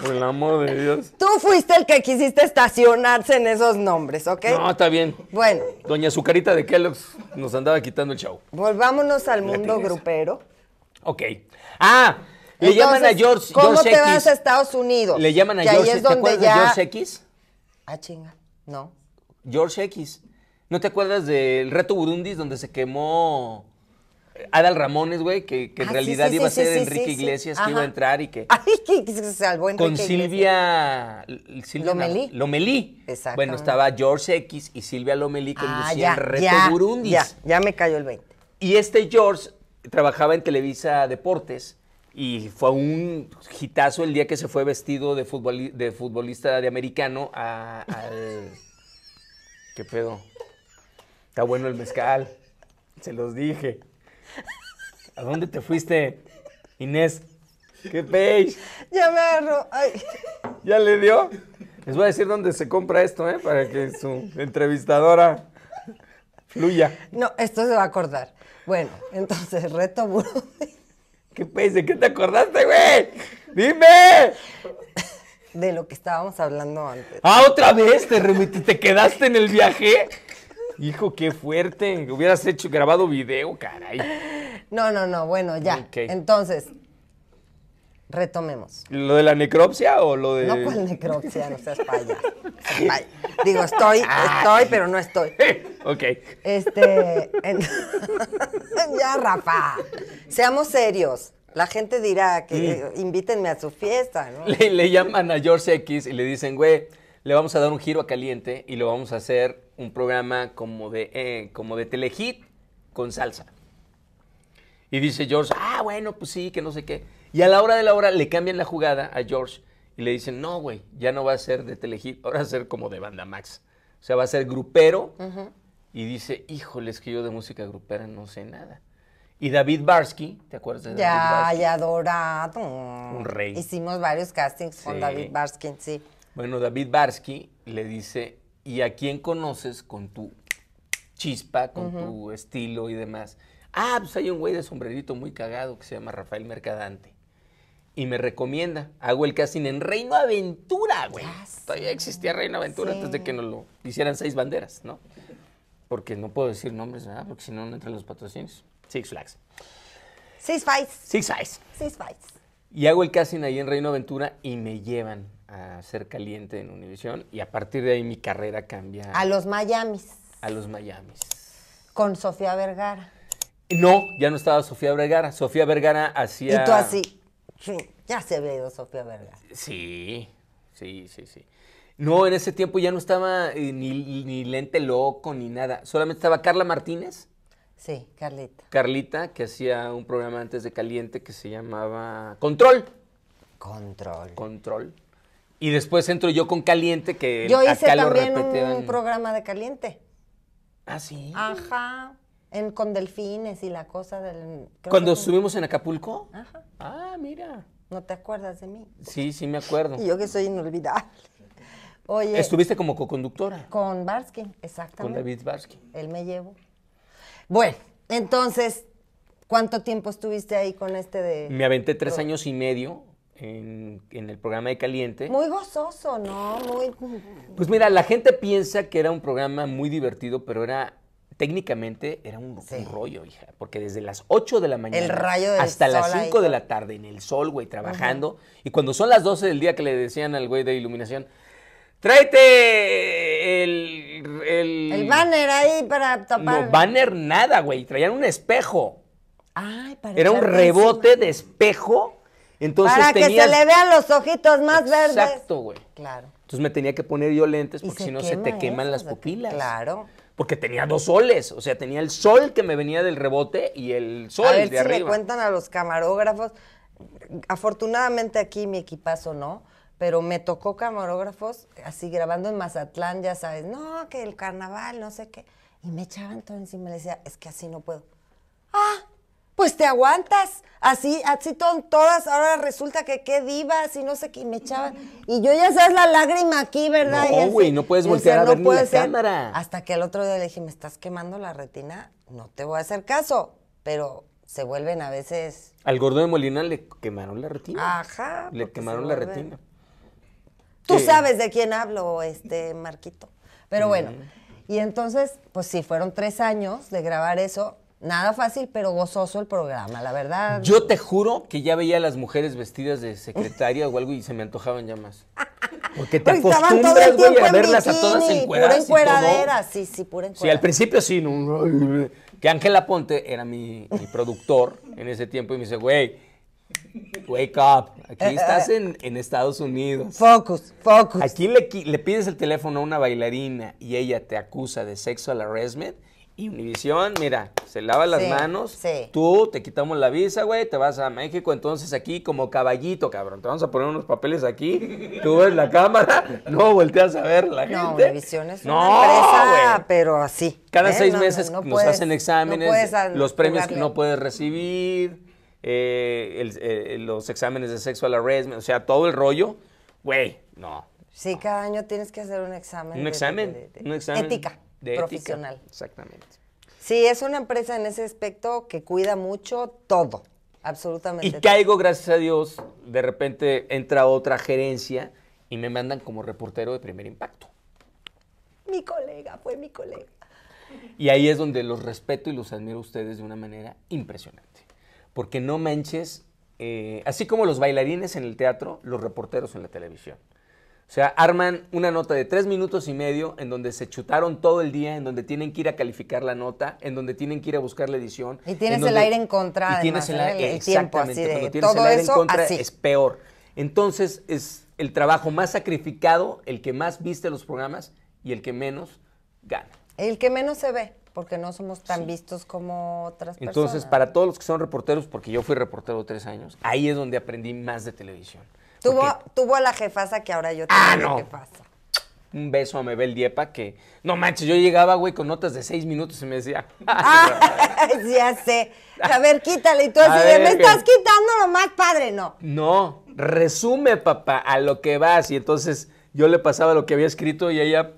Por el amor de Dios. Tú fuiste el que quisiste estacionarse en esos nombres, ¿ok? No, está bien. Bueno. Doña Azucarita de Kellogg's nos andaba quitando el show. Volvámonos al mundo grupero. Ok. Ah, le llaman a George. ¿Cómo te vas a Estados Unidos? Le llaman a George. es ¿Te acuerdas de George X? Ah, chinga. No. George X. ¿No te acuerdas del reto Burundi donde se quemó Adal Ramones, güey, que, en ah, realidad iba a ser Enrique Iglesias, que iba a entrar y que. Ay, que se salvó Enrique Con Silvia. Silvia Lomelí. Lomelí. Bueno, estaba George X y Silvia Lomelí con ah, Reto ya, Ya, me cayó el 20. Y este George trabajaba en Televisa Deportes y fue un hitazo el día que se fue vestido de, futbolista de americano a, al. ¿Qué pedo? Está bueno el mezcal. Se los dije. ¿A dónde te fuiste, Inés? ¿Qué page? Ya me agarró. ¿Ya le dio? Les voy a decir dónde se compra esto, ¿eh? Para que su entrevistadora fluya. No, esto se va a acordar. Bueno, entonces, reto burro. ¿Qué peis? ¿De qué te acordaste, güey? ¡Dime! De lo que estábamos hablando antes. Ah, otra vez, te te quedaste en el viaje. Hijo, qué fuerte. Hubieras hecho grabado video, caray. No, no, no, bueno, ya. Entonces, retomemos. ¿Lo de la necropsia o lo de.? No, ¿cuál necropsia? No seas paya. Digo, estoy, ah. estoy, pero no estoy. ok. Este. ya, Rafa. Seamos serios. La gente dirá que mm. invítenme a su fiesta, ¿no? Le, le llaman a George X y le dicen, güey, le vamos a dar un giro a caliente y lo vamos a hacer un programa como de, eh, como de telehit con salsa. Y dice George, ah, bueno, pues sí, que no sé qué. Y a la hora de la hora le cambian la jugada a George y le dicen, no, güey, ya no va a ser de telehit, ahora va a ser como de banda Max. O sea, va a ser grupero. Y dice, es que yo de música grupera no sé nada. Y David Barsky, ¿te acuerdas de David ya, Barsky? Ya, adorado. Un rey. Hicimos varios castings con David Barsky, sí. Bueno, David Barsky le dice y a quién conoces con tu chispa, con tu estilo y demás. Ah, pues hay un güey de sombrerito muy cagado que se llama Rafael Mercadante. Y me recomienda, hago el casting en Reino Aventura, güey. Todavía existía Reino Aventura antes de que nos lo hicieran seis banderas, ¿no? Porque no puedo decir nombres, ¿verdad? Porque si no, no entran los patrocinios. Six Flags. Six Fights. Six Fights. Six Fights. Y hago el casting ahí en Reino Aventura y me llevan a ser caliente en Univision y a partir de ahí mi carrera cambia. A los Miamis. A los Miamis. Con Sofía Vergara. No, ya no estaba Sofía Vergara. Sofía Vergara hacía... Y tú así. Ya se había ido Sofía Vergara. Sí, sí, sí, sí. No, en ese tiempo ya no estaba eh, ni, ni Lente Loco ni nada. Solamente estaba Carla Martínez. Sí, Carlita. Carlita, que hacía un programa antes de Caliente que se llamaba Control. Control. Control. Y después entro yo con Caliente, que yo hice también un programa de Caliente. Ah, sí. Ajá. En, con delfines y la cosa del. Cuando estuvimos en Acapulco. Ajá. Ah, mira. ¿No te acuerdas de mí? Sí, sí me acuerdo. Y yo que soy inolvidable. Oye. Estuviste como co-conductora. Con Barsky, exactamente. Con David Barsky. Él me llevó. Bueno, entonces, ¿cuánto tiempo estuviste ahí con este de.? Me aventé tres años y medio en, el programa de Caliente. Muy gozoso, ¿no? Muy... Pues mira, la gente piensa que era un programa muy divertido, pero era técnicamente era un, rollo, hija, porque desde las 8 de la mañana hasta las 5 de la tarde en el sol, güey, trabajando, y cuando son las 12 del día que le decían al güey de iluminación, tráete el, el... banner ahí para tapar. No, banner nada, güey, traían un espejo. Ay, Era un rebote de espejo para que se le vean los ojitos más verdes. Exacto, güey. Claro. Entonces me tenía que poner yo lentes porque si no se te queman las pupilas. Claro. Porque tenía dos soles, o sea, tenía el sol que me venía del rebote y el sol a ver de si cuentan a los camarógrafos. Afortunadamente aquí mi equipazo no, pero me tocó camarógrafos así grabando en Mazatlán, ya sabes, no, que el carnaval, no sé qué. Y me echaban todo encima y me decía, es que así no puedo. ¡Ah! pues te aguantas. Así, así todas, ahora resulta que qué divas y no sé qué, me echaban. Y yo ya sabes la lágrima aquí, ¿verdad? No, güey, no puedes voltear a la cámara. Hasta que el otro día le dije, me estás quemando la retina, no te voy a hacer caso. Pero se vuelven a veces... Al gordo de Molina le quemaron la retina. Ajá. Le quemaron la retina. Tú sabes de quién hablo, este Marquito. Pero bueno, mm. y entonces, pues sí, fueron tres años de grabar eso Nada fácil, pero gozoso el programa, la verdad. Yo te juro que ya veía a las mujeres vestidas de secretaria o algo y se me antojaban ya más. Porque te pues, acostumbras, a verlas a todas encueradas. Pura encueradera, sí, sí, pura encueradera. Sí, al principio sí. No. Que Ángela Ponte era mi, productor en ese tiempo y me dice, güey, Wake up. Aquí eh, estás eh, en, Estados Unidos. Focus, focus. Aquí le, pides el teléfono a una bailarina y ella te acusa de sexual harassment. Univisión, mira, se lava las manos. Sí. Tú te quitamos la visa, güey, te vas a México. Entonces aquí como caballito, cabrón. Te vamos a poner unos papeles aquí. Tú ves la cámara, no volteas a ver la gente no, gente. es una empresa, pero así. Cada ¿eh? seis meses nos hacen exámenes, los premios que no puedes recibir, eh, eh, los exámenes de sexual arrest o sea, todo el rollo. Güey, no. Sí, cada año tienes que hacer un examen. Un examen. De, un examen. Ética profesional. Exactamente. Sí, es una empresa en ese aspecto que cuida mucho todo, absolutamente. Y caigo, gracias a Dios, de repente entra otra gerencia y me mandan como reportero de primer impacto. Mi colega, fue mi colega. Y ahí es donde los respeto y los admiro a ustedes de una manera impresionante. Porque no manches, eh, así como los bailarines en el teatro, los reporteros en la televisión. O sea, arman una nota de tres minutos y medio en donde se chutaron todo el día, en donde tienen que ir a calificar la nota, en donde tienen que ir a buscar la edición. Y tienes el aire en contra. Y tienes el, ¿eh? exactamente, tienes todo el aire eso, en contra es peor. Entonces es el trabajo más sacrificado, el que más viste los programas y el que menos gana. El que menos se ve porque no somos tan vistos como otras personas. Entonces, para todos los que son reporteros, porque yo fui reportero tres años, ahí es donde aprendí más de televisión. Tuvo, tuvo a la jefasa que ahora yo ah, tengo ah, no. Un beso a Mebel Diepa que, no manches, yo llegaba, güey, con notas de seis minutos y me decía. Ah, ya sé. A ver, quítale. Y tú así de, me estás quitando lo más padre, ¿no? No, resume, papá, a lo que vas. Y entonces yo le pasaba lo que había escrito y ella.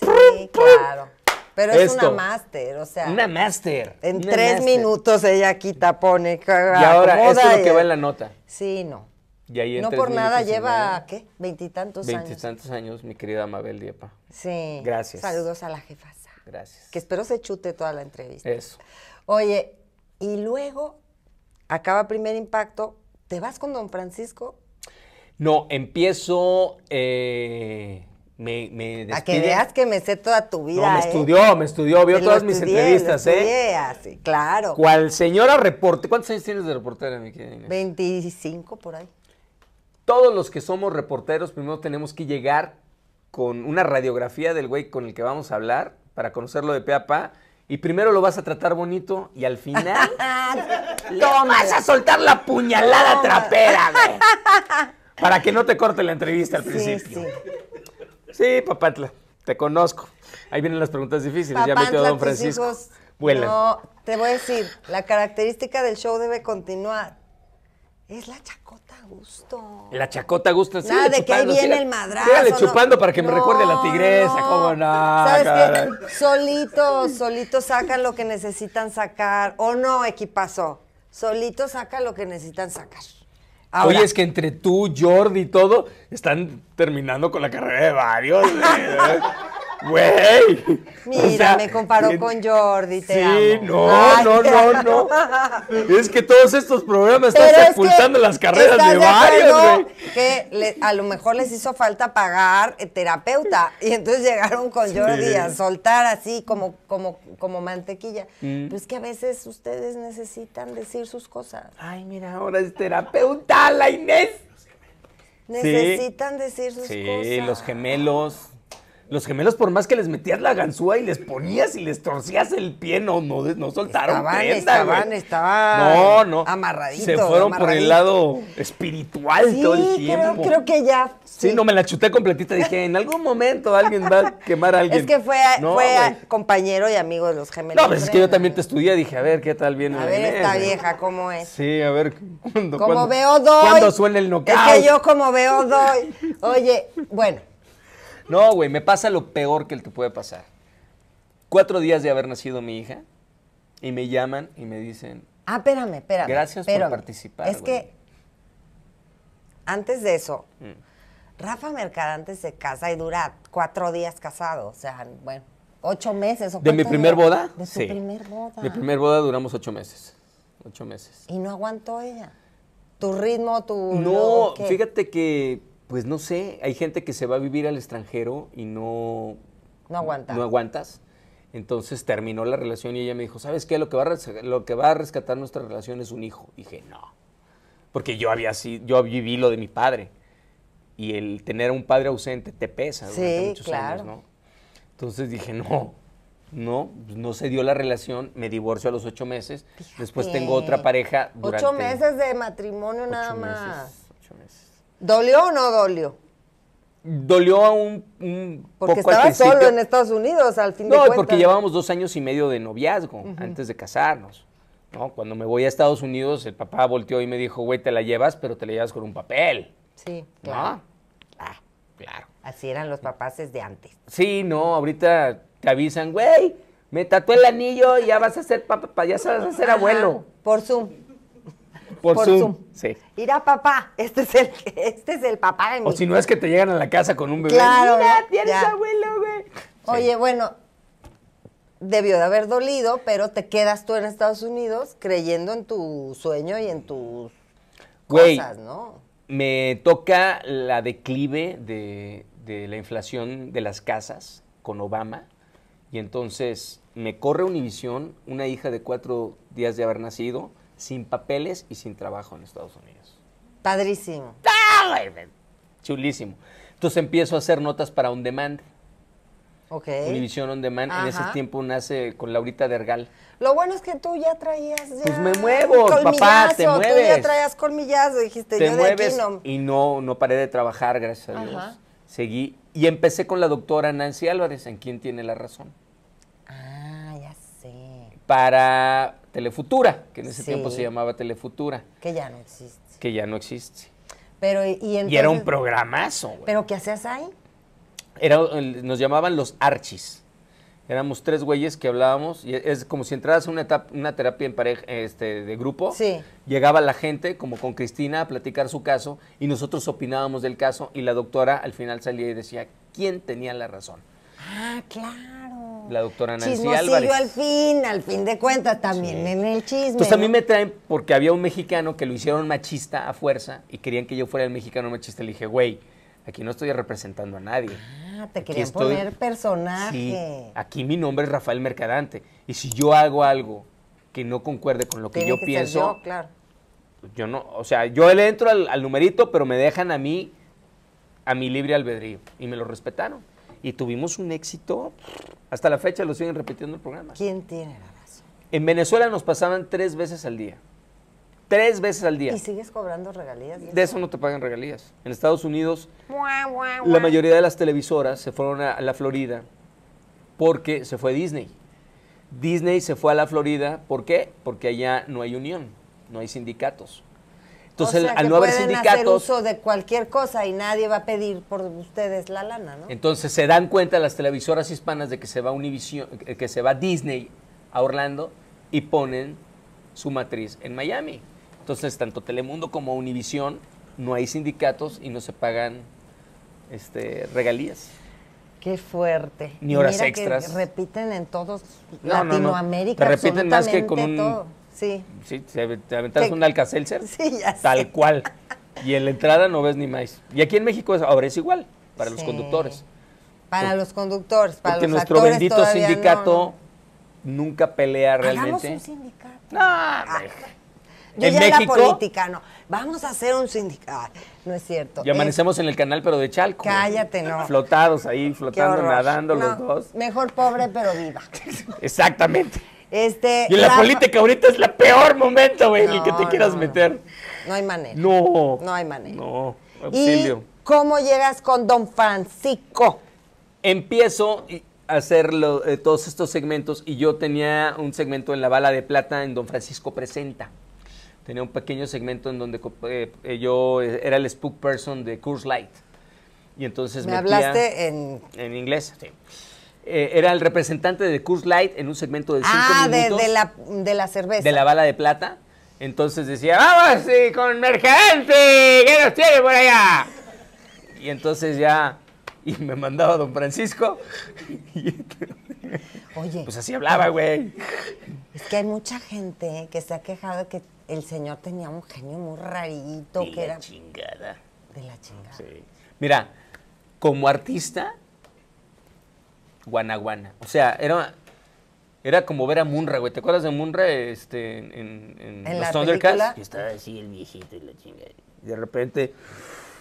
sí, claro. Pero es una máster, o sea. Una máster. En tres minutos ella quita, pone. Y ahora, esto es lo que va en la nota. Sí, no. Y ahí no por nada lleva, ¿qué? Veintitantos años. Veintitantos años, mi querida Mabel Diepa. Sí. Gracias. Saludos a la jefasa. Gracias. Que espero se chute toda la entrevista. Eso. Oye, y luego acaba primer impacto, ¿te vas con don Francisco? No, empiezo. Eh, me, me a que veas que me sé toda tu vida. No, me ¿eh? estudió, me estudió, vio todas mis entrevistas, ¿eh? claro. ¿Cuál señora reporte. ¿Cuántos años tienes de reportera, mi querida Veinticinco, 25 por ahí todos los que somos reporteros, primero tenemos que llegar con una radiografía del güey con el que vamos a hablar para conocerlo de pe Y primero lo vas a tratar bonito y al final lo vas a soltar la puñalada trapera, güey. Para que no te corte la entrevista al principio. Sí. papá papatla, te conozco. Ahí vienen las preguntas difíciles, ya metió Don Francisco. vuela te voy a decir, la característica del show debe continuar. Es la chacota gusto. La chacota gusta. Nada de que viene el madrazo. chupando para que me recuerde la tigresa, cómo no. ¿Sabes qué? Solitos, solitos sacan lo que necesitan sacar. O no, equipazo. Solito sacan lo que necesitan sacar. Oye, es que entre tú, Jordi y todo, están terminando con la carrera de varios. ¿eh? Güey. Mira, me comparó con Jordi, te Sí, no, no, no, no. Es que todos estos programas están sepultando las carreras de varios, Que a lo mejor les hizo falta pagar eh, terapeuta y entonces llegaron con Jordi a soltar así como como como mantequilla. Mm. Es pues que a veces ustedes necesitan decir sus cosas. Ay, mira, ahora es terapeuta la Inés. Necesitan decir sus cosas. Sí, los gemelos. Los gemelos, por más que les metías la ganzúa y les ponías y les torcías el pie, no, no, soltaron estaban, estaban, estaban no, no. amarraditos. Se fueron por el lado espiritual todo el tiempo. Creo, que ya. Sí. no, me la chuté completita. Dije, en algún momento alguien va a quemar a alguien. Es que fue, fue compañero y amigo de los gemelos. No, pues es que yo también te estudié. Dije, a ver, ¿qué tal viene? A ver, esta vieja, ¿cómo es? Sí, a ver, ¿cuándo? Como veo doy. ¿Cuándo suena el knockout? Es que yo como veo doy. Oye, bueno. No, güey, me pasa lo peor que te puede pasar. Cuatro días de haber nacido mi hija y me llaman y me dicen... Ah, espérame, espérame. Gracias por participar. Es que antes de eso, mm. Rafa Mercadante se casa y dura cuatro días casado. O sea, bueno, ocho meses. ¿De mi primer boda? De su primer boda. De primer boda duramos ocho meses. Ocho meses. ¿Y no aguantó ella? ¿Tu ritmo, tu... No, fíjate que pues no sé, hay gente que se va a vivir al extranjero y no... No aguanta. No aguantas. Entonces terminó la relación y ella me dijo, ¿sabes qué? Lo que va a, lo que va a rescatar nuestra relación es un hijo. dije, no, porque yo había yo viví lo de mi padre. Y el tener un padre ausente te pesa durante sí, muchos claro. años, ¿no? Entonces dije, no, no, no se dio la relación, me divorcio a los ocho meses, pues, después tengo otra pareja. Durante ocho meses de matrimonio nada más. ¿Dolió o no dolió? Dolió un, un porque estaba solo en Estados Unidos, al fin de cuentas. No, porque llevábamos dos años y medio de noviazgo antes de casarnos. ¿no? Cuando me voy a Estados Unidos, el papá volteó y me dijo, güey, te la llevas, pero te la llevas con un papel. Sí, claro. Ah, claro. Así eran los papás de antes. Sí, no, ahorita te avisan, güey, me tatué el anillo y ya vas a ser papá, ya vas a ser abuelo. Por Zoom. Por, papá, este es el, este es el papá de mi. O si no es que te llegan a la casa con un bebé. Claro, Mira, tienes abuelo, güey. Oye, bueno, debió de haber dolido, pero te quedas tú en Estados Unidos creyendo en tu sueño y en tus cosas, ¿no? Me toca la declive de, de la inflación de las casas con Obama. Y entonces me corre Univisión, una hija de cuatro días de haber nacido sin papeles y sin trabajo en Estados Unidos. Padrísimo. ¡Ah! Chulísimo. Entonces empiezo a hacer notas para On Demand. Ok. Univision On Demand. En ese tiempo nace con Laurita Dergal. Lo bueno es que tú ya traías Pues me muevo, papá, te mueves. Tú ya traías colmillazo, dijiste, te mueves Y no, no paré de trabajar, gracias a Dios. Seguí. Y empecé con la doctora Nancy Álvarez, en Quién Tiene la Razón. Ah, ya sé. Para Telefutura, que en ese tiempo se llamaba Telefutura. Que ya no existe. Que ya no existe. Pero, y, era un programazo. Güey. ¿Pero qué hacías ahí? nos llamaban los archis. Éramos tres güeyes que hablábamos y es como si entraras a una, terapia en pareja, este, de grupo. Sí. Llegaba la gente, como con Cristina, a platicar su caso y nosotros opinábamos del caso y la doctora al final salía y decía quién tenía la razón. Ah, claro la doctora Nancy Chismosillo al fin, al fin de cuentas, también en el chisme. Entonces a mí me traen, porque había un mexicano que lo hicieron machista a fuerza y querían que yo fuera el mexicano machista. Le dije, güey, aquí no estoy representando a nadie. Ah, te querían poner personaje. aquí mi nombre es Rafael Mercadante. Y si yo hago algo que no concuerde con lo que yo pienso. yo, claro. Yo no, o sea, yo le entro al, al numerito, pero me dejan a mí, a mi libre albedrío. Y me lo respetaron y tuvimos un éxito. Hasta la fecha lo siguen repitiendo el programa. ¿Quién tiene la razón? En Venezuela nos pasaban tres veces al día. Tres veces al día. ¿Y sigues cobrando regalías? De eso no te pagan regalías. En Estados Unidos, la mayoría de las televisoras se fueron a la Florida porque se fue Disney. Disney se fue a la Florida, ¿por qué? Porque allá no hay unión, no hay sindicatos. Entonces, al no haber sindicatos. Hacer uso de cualquier cosa y nadie va a pedir por ustedes la lana, ¿no? Entonces se dan cuenta las televisoras hispanas de que se va Univision, eh, que se va Disney a Orlando y ponen su matriz en Miami. Entonces, tanto Telemundo como Univisión no hay sindicatos y no se pagan este, regalías. Qué fuerte. Ni horas Mira extras. Que repiten en todos Latinoamérica. repiten más que todo Sí. Sí, te aventas un Alcacelser. Sí, ya Tal cual. Y en la entrada no ves ni más. Y aquí en México es, ahora es igual, para los conductores. Para los conductores, para los porque nuestro bendito sindicato nunca pelea realmente. un sindicato. No, ah, yo ya México, en la política, no. Vamos a hacer un sindicato. no es cierto. Y amanecemos en el canal, pero de Chalco. Cállate, no. Flotados ahí, flotando, nadando los dos. Mejor pobre, pero viva. Exactamente. Este, y la, política ahorita es la peor momento, güey, que te quieras meter. No. hay manera. No. No hay manera. No, ¿Y cómo llegas con Don Francisco? Empiezo a hacer eh, todos estos segmentos y yo tenía un segmento en La Bala de Plata en Don Francisco Presenta. Tenía un pequeño segmento en donde eh, yo era el spook person de Curse Light. Y entonces me hablaste en... en inglés, sí. Eh, era el representante de Curse Light en un segmento de cinco ah, minutos. de, la, cerveza. De la bala de plata. Entonces decía, vamos sí, con Mercadante, ¡Que nos tiene por allá? Y entonces ya, y me mandaba don Francisco. Oye. Pues así hablaba, güey. Es que hay mucha gente que se ha quejado de que el señor tenía un genio muy rarito. De que la era... chingada. De la chingada. Sí. Mira, como artista, o sea, era, era como ver a Munra, güey. ¿Te acuerdas de Munra este, en, en, los Thundercats? estaba así el viejito y la chingada. de repente.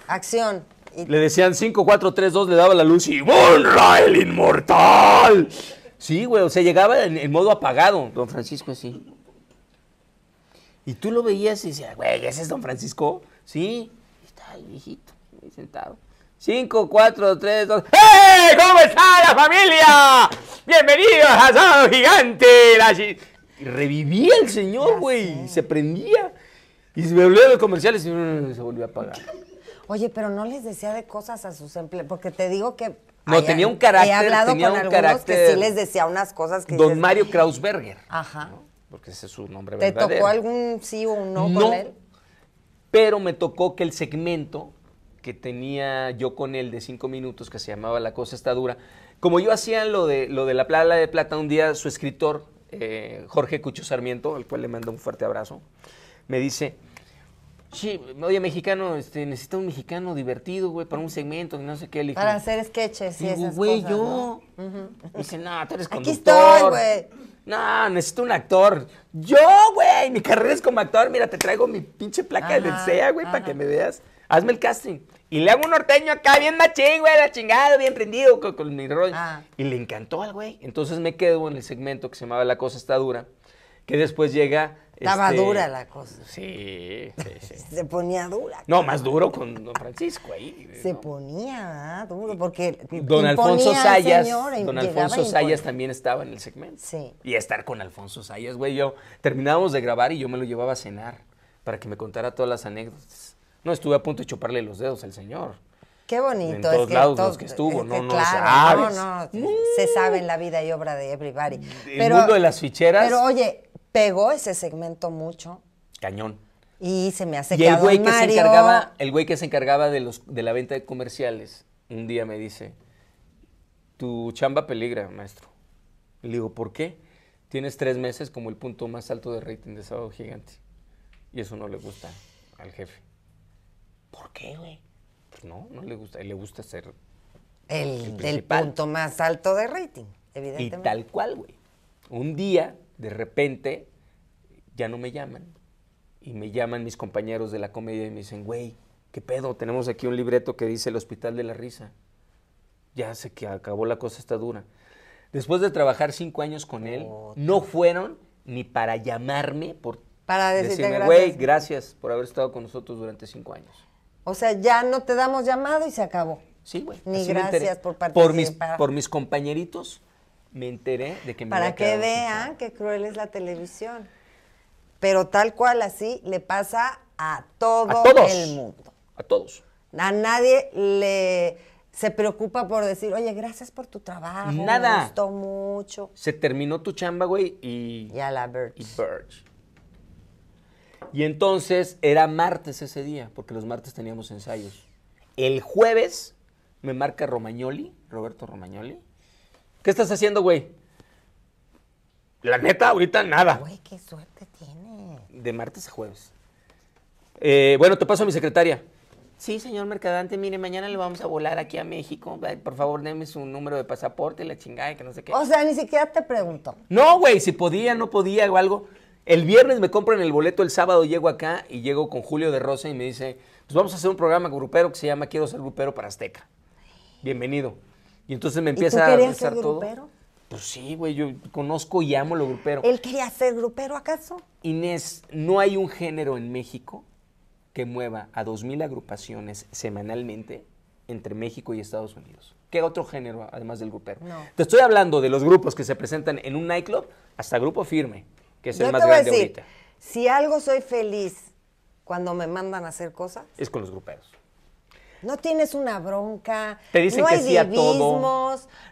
Acción. Le decían 5, 4, 3, 2, le daba la luz y ¡Munra, el inmortal! Sí, güey, o sea, llegaba en, modo apagado. Don Francisco así. Y tú lo veías y decías, güey, ese es Don Francisco. Sí, está ahí, viejito, ahí sentado. 5, 4, 3, 2. ¡Hey! ¿Cómo está la familia? Bienvenidos a Sábado Gigante. Revivía el señor, güey. Se prendía. Y se volvió a los comerciales y se volvió a apagar. Oye, pero no les decía de cosas a sus empleados. Porque te digo que. No, tenía un carácter. He hablado tenía con un algunos carácter, que sí les decía unas cosas que. Don Mario Krausberger. Ajá. Porque ese es su nombre ¿Te verdadero. ¿Te tocó algún sí o un no, no con él? Pero me tocó que el segmento que tenía yo con él de cinco minutos que se llamaba La cosa está dura. Como yo hacía lo de, lo de La plata de Plata, un día su escritor, eh, Jorge Cucho Sarmiento, al cual le mando un fuerte abrazo, me dice, Sí, oye, mexicano, este, un mexicano divertido, güey, para un segmento, no sé qué. para hacer sketches y esas güey, yo. dice, no, tú eres conductor. Aquí estoy, güey. No, necesito un actor. Yo, güey, mi carrera es como actor. Mira, te traigo mi pinche placa del CEA güey, para que me veas. Hazme el casting. Y le hago un norteño acá, bien machín, güey, la chingada, bien prendido con, mi rollo. Ah. Y le encantó al güey. Entonces me quedo en el segmento que se llamaba La cosa está dura, que después llega. Estaba este, dura la cosa. Sí, sí, sí. se ponía dura. No, más duro con don Francisco ahí. Se ponía ah, duro porque. Don Alfonso Sayas. don Alfonso Sayas también estaba en el segmento. Sí. Y estar con Alfonso Sayas, güey. Yo terminábamos de grabar y yo me lo llevaba a cenar para que me contara todas las anécdotas. No estuve a punto de chuparle los dedos al señor. Qué bonito. En todos es que lados los que estuvo, no, no, no, no, se sabe en la vida y obra de everybody. El pero, de las ficheras. Pero oye, pegó ese segmento mucho. Cañón. Y se me hace y el güey que se encargaba, el güey que se encargaba de los de la venta de comerciales, un día me dice, "Tu chamba peligra, maestro." Le digo, "¿Por qué? Tienes tres meses como el punto más alto de rating de Sábado Gigante." Y eso no le gusta al jefe. ¿Por qué, güey? Pues no, no le gusta. Le gusta ser el, punto más alto de rating, evidentemente. Y tal cual, güey. Un día, de repente, ya no me llaman. Y me llaman mis compañeros de la comedia y me dicen, güey, ¿qué pedo? Tenemos aquí un libreto que dice El Hospital de la Risa. Ya sé que acabó la cosa, está dura. Después de trabajar cinco años con él, no fueron ni para llamarme por para decirme, güey, gracias por haber estado con nosotros durante cinco años. O sea, ya no te damos llamado y se acabó. Sí, güey. Ni gracias por participar. Por mis, compañeritos me enteré de que me Para que vean qué cruel es la televisión. Pero tal cual así le pasa a todo el mundo. A todos. A nadie le se preocupa por decir, oye, gracias por tu trabajo. Nada. Me gustó mucho. Se terminó tu chamba, güey, y. Y a la Birch. Y Birch. Y entonces era martes ese día, porque los martes teníamos ensayos. El jueves me marca Romagnoli, Roberto Romagnoli. ¿Qué estás haciendo, güey? La neta, ahorita nada. Güey, qué suerte tiene. De martes a jueves. Eh, bueno, te paso a mi secretaria. Sí, señor Mercadante, mire, mañana le vamos a volar aquí a México. Por favor, deme su número de pasaporte, la chingada, que no sé qué. O sea, ni siquiera te pregunto. No, güey, si podía, no podía o algo. El viernes me compran el boleto, el sábado llego acá y llego con Julio de Rosa y me dice, pues vamos a hacer un programa grupero que se llama Quiero ser grupero para Azteca. Bienvenido. Y entonces me empieza tú a ser Grupero? Pues sí, güey, yo conozco y amo lo grupero. ¿Él quería ser grupero acaso? Inés, no hay un género en México que mueva a 2.000 agrupaciones semanalmente entre México y Estados Unidos. ¿Qué otro género además del grupero? Te estoy hablando de los grupos que se presentan en un nightclub hasta grupo firme que es más te decir, Si algo soy feliz cuando me mandan a hacer cosas, es con los gruperos. No tienes una bronca, no hay sí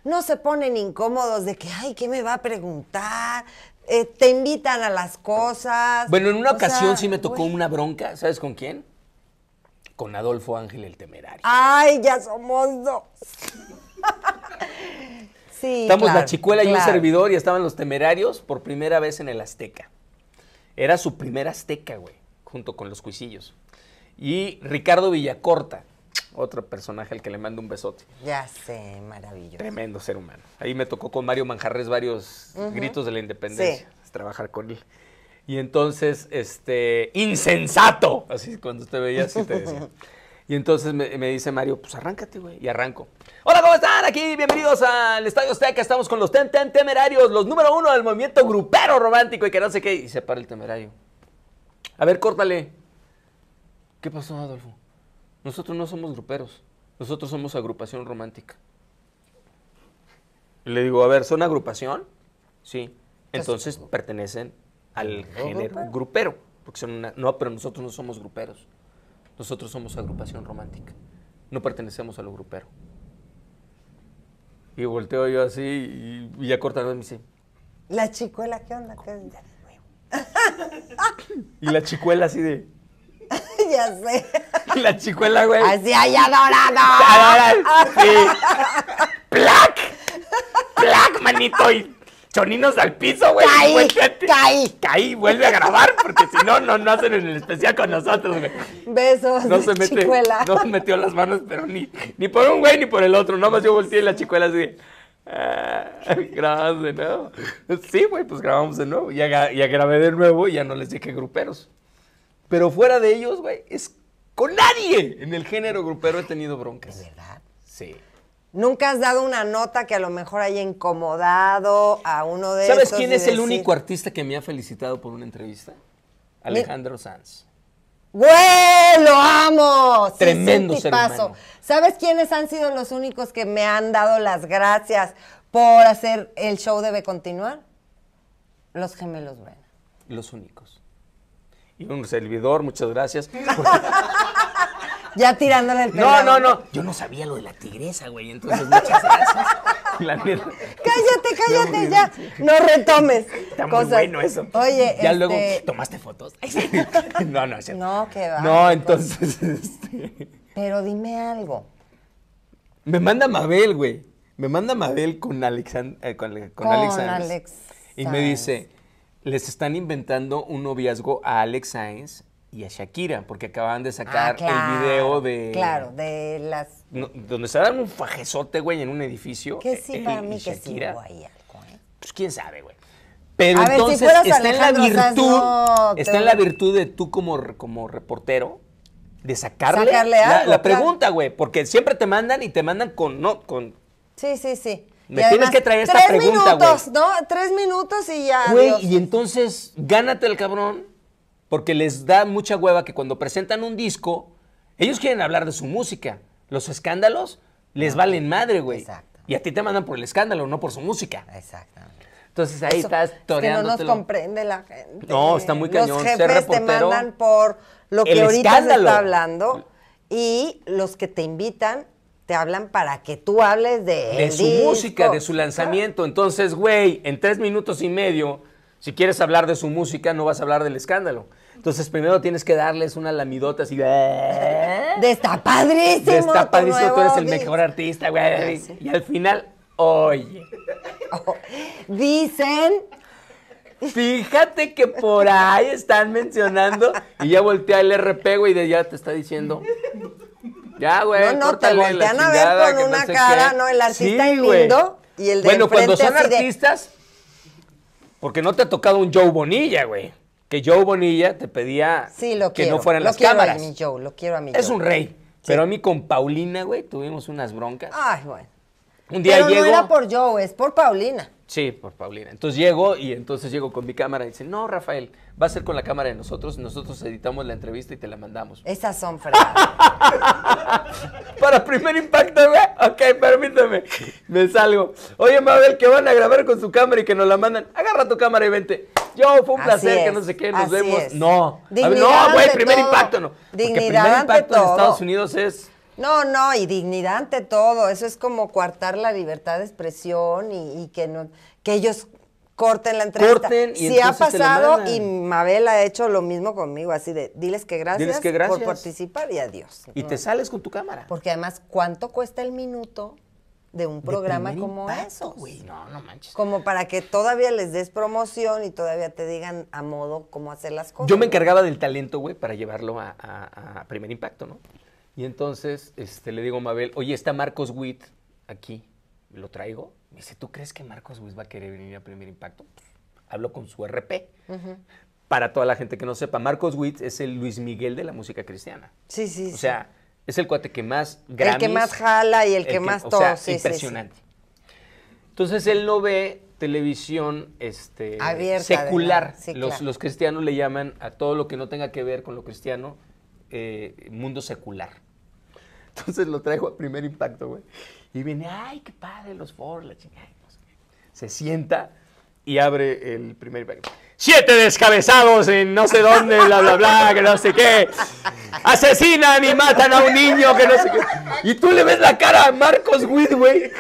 no se ponen incómodos de que, ay, ¿qué me va a preguntar? Eh, te invitan a las cosas. Bueno, en una ocasión sí me tocó una bronca, ¿sabes con quién? Con Adolfo Ángel el Temerario. Ay, ya somos dos. Estamos la Chicuela y un servidor y estaban los temerarios por primera vez en el Azteca. Era su primer Azteca, güey, junto con los Cuisillos. Y Ricardo Villacorta, otro personaje al que le mando un besote. Ya sé, maravilloso. Tremendo ser humano. Ahí me tocó con Mario Manjarres varios gritos de la independencia, trabajar con él. Y entonces, este, insensato, así cuando usted veía así te decía. Y entonces me, dice Mario, pues arráncate, güey. Y arranco. Hola, ¿cómo están? Aquí, bienvenidos al Estadio Azteca. Estamos con los Ten Temerarios, los número uno del movimiento grupero romántico y que no sé qué. Y se para el temerario. A ver, córtale. ¿Qué pasó, Adolfo? Nosotros no somos gruperos. Nosotros somos agrupación romántica. le digo, a ver, ¿son agrupación? Sí. Entonces pertenecen al género grupero. Porque son No, pero nosotros no somos gruperos. Nosotros somos agrupación romántica, no pertenecemos a lo grupero. Y volteo yo así y, y ya mi me dice, la chicuela, ¿qué onda? ¿Qué onda? y la chicuela así de... ya sé. la chicuela, güey. Así allá adorado. Sí. ¡Plac! ¡Plac, manito! choninos al piso, güey. Caí, caí. Caí, vuelve a grabar, porque si no, no, no hacen el especial con nosotros, güey. Besos, no se mete, No se metió las manos, pero ni, ni por un güey ni por el otro. más yo volteé la chicuela así ah, grabamos de nuevo. Sí, güey, pues grabamos de nuevo. Ya, ya grabé de nuevo y ya no les dije gruperos. Pero fuera de ellos, güey, es con nadie en el género grupero he tenido broncas. ¿De verdad? Sí. Nunca has dado una nota que a lo mejor haya incomodado a uno de ¿Sabes quién es el único artista que me ha felicitado por una entrevista? Alejandro Sanz. ¡Güey! ¡Lo amo! Tremendo ser ¿Sabes quiénes han sido los únicos que me han dado las gracias por hacer el show debe continuar? Los gemelos buena. Los únicos. Y un servidor, muchas gracias. Ya tirándole el pelo. No, no, no. Yo no sabía lo de la tigresa, güey. Entonces, muchas gracias. La Cállate, cállate, ya. No retomes. Está muy bueno eso. Oye, Ya este luego, ¿tomaste fotos? no, no, es No, qué va. No, entonces. Este... Pero dime algo. Me manda Mabel, güey. Me manda Mabel con Alex... Eh, con, con Alex, Y me dice, les están inventando un noviazgo a Alex Sainz y a Shakira, porque acababan de ah, sacar el video de. Claro, de las. donde se dan un fajezote, güey, en un edificio. Que sí, eh, para mí que sí ¿eh? Pues quién sabe, güey. Pero entonces está en la virtud. está en la virtud de tú como, como reportero. De sacarle, la, la, pregunta, güey. Porque siempre te mandan y te mandan con. No, con sí, sí, sí. Me tienes que traer esta pregunta, güey. Tres minutos, ¿no? Tres minutos y ya. Güey, y entonces gánate el cabrón porque les da mucha hueva que cuando presentan un disco, ellos quieren hablar de su música. Los escándalos les ah, valen madre, güey. Exacto. Y a ti te mandan por el escándalo, no por su música. Exacto. Entonces ahí estás toreando. que no nos comprende la gente. No, está muy cañón. Los jefes te mandan por lo que ahorita está hablando y los que te invitan te hablan para que tú hables de, de su música, de su lanzamiento. Entonces, güey, en tres minutos y medio, si quieres hablar de su música, no vas a hablar del escándalo. Entonces primero tienes que darles una lamidota así. de... Ah". De está padrísimo tú eres el mejor artista, güey. Y al final, oye. dicen Fíjate que por ahí están mencionando y ya voltea el RP, güey, de ya te está diciendo. Ya, güey, no, no, te voltean a ver con una cara, ¿no? El artista es lindo y el de Bueno, cuando son artistas, porque no te ha tocado un Joe Bonilla, güey que Joe Bonilla te pedía que no fueran lo quiero A mi Joe, lo quiero a mi Es un rey. Pero a mí con Paulina, güey, tuvimos unas broncas. Ay, bueno. Un día Pero no era por Joe, es por Paulina. Sí, por Paulina. Entonces llego y entonces llego con mi cámara y dice, no, Rafael, va a ser con la cámara de nosotros, nosotros editamos la entrevista y te la mandamos. Esas son frases. Para primer impacto, güey. Ok, permítame. Me salgo. Oye, Mabel, que van a grabar con su cámara y que nos la mandan. Agarra tu cámara y vente. Yo, fue un placer, que no sé qué, nos vemos. No. no, güey, primer impacto no. Dignidad Porque primer impacto en Estados Unidos es no, no, y dignidad ante todo. Eso es como coartar la libertad de expresión y, que no, que ellos corten la entrevista. Corten y si ha pasado y Mabel ha hecho lo mismo conmigo, así de diles que gracias, por participar y adiós. Y te sales con tu cámara. Porque además, ¿cuánto cuesta el minuto? de un programa como eso. No, no manches. Como para que todavía les des promoción y todavía te digan a modo cómo hacer las cosas. Yo me encargaba del talento, güey, para llevarlo a, a primer impacto, ¿no? Y entonces este, le digo a Mabel, oye, está Marcos Witt aquí, ¿lo traigo? Me dice, ¿tú crees que Marcos Witt va a querer venir a Primer Impacto? hablo con su RP. Para toda la gente que no sepa, Marcos Witt es el Luis Miguel de la música cristiana. Sí, sí, sí. O sea, es el cuate que más Grammys, El que más jala y el, que, más todo. O impresionante. entonces él no ve televisión este, secular. los, cristianos le llaman a todo lo que no tenga que ver con lo cristiano eh, mundo secular. Entonces lo traigo a primer impacto, güey. Y viene, ay, qué padre, los Ford, la chingada. Se sienta y abre el primer impacto. Siete descabezados en no sé dónde, bla, bla, bla, que no sé qué. Asesinan y matan a un niño que no sé qué. Y tú le ves la cara a Marcos Witt, güey.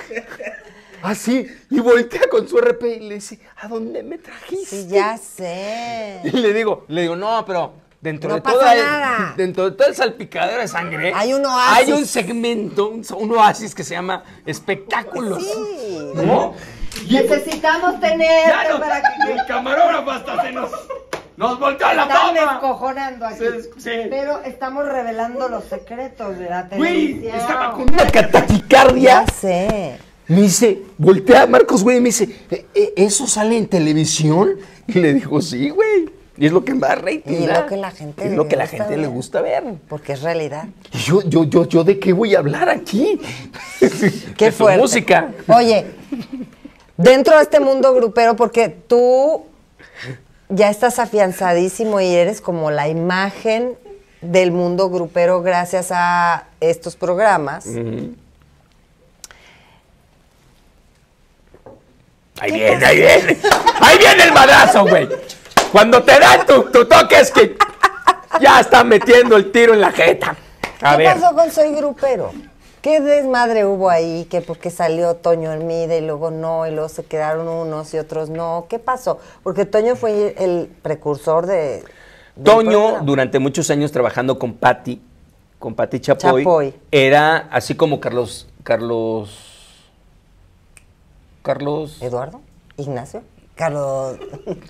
Así, y voltea con su RP y le dice, ¿a dónde me trajiste? Sí, ya sé. Y le digo, le digo, no, pero dentro, de toda dentro de todo el salpicadero de sangre, hay un oasis. Hay un segmento, un, oasis que se llama espectáculos. Sí. ¿No? Necesitamos tener El camarógrafo hasta se nos... ¡Nos volteó la Están cojonando aquí. Pero estamos revelando los secretos de la televisión. Güey, estaba con una cataquicardia. Ya Me dice, voltea a Marcos, güey, y me dice, e, e, ¿eso sale en televisión? Y le dijo, sí, güey. Y es lo que más rating Y lo que la gente, es lo que la gente le gusta ver. Porque es realidad. Y yo, yo, yo, yo de qué voy a hablar aquí. qué fue música. Oye, dentro de este mundo grupero, porque tú ya estás afianzadísimo y eres como la imagen del mundo grupero gracias a estos programas. Ahí viene, ahí viene. Ahí viene el madrazo, güey. Cuando te dan tu, toque es que ya está metiendo el tiro en la jeta. ¿Qué pasó con Soy Grupero? ¿Qué desmadre hubo ahí? Pues, que porque salió Toño Hermida y luego no, y luego se quedaron unos y otros no. ¿Qué pasó? Porque Toño fue el precursor de. Toño, durante muchos años trabajando con Patti, con Patti Chapoy, era así como Carlos. Carlos. Carlos. ¿Eduardo? ¿Ignacio? Carlos.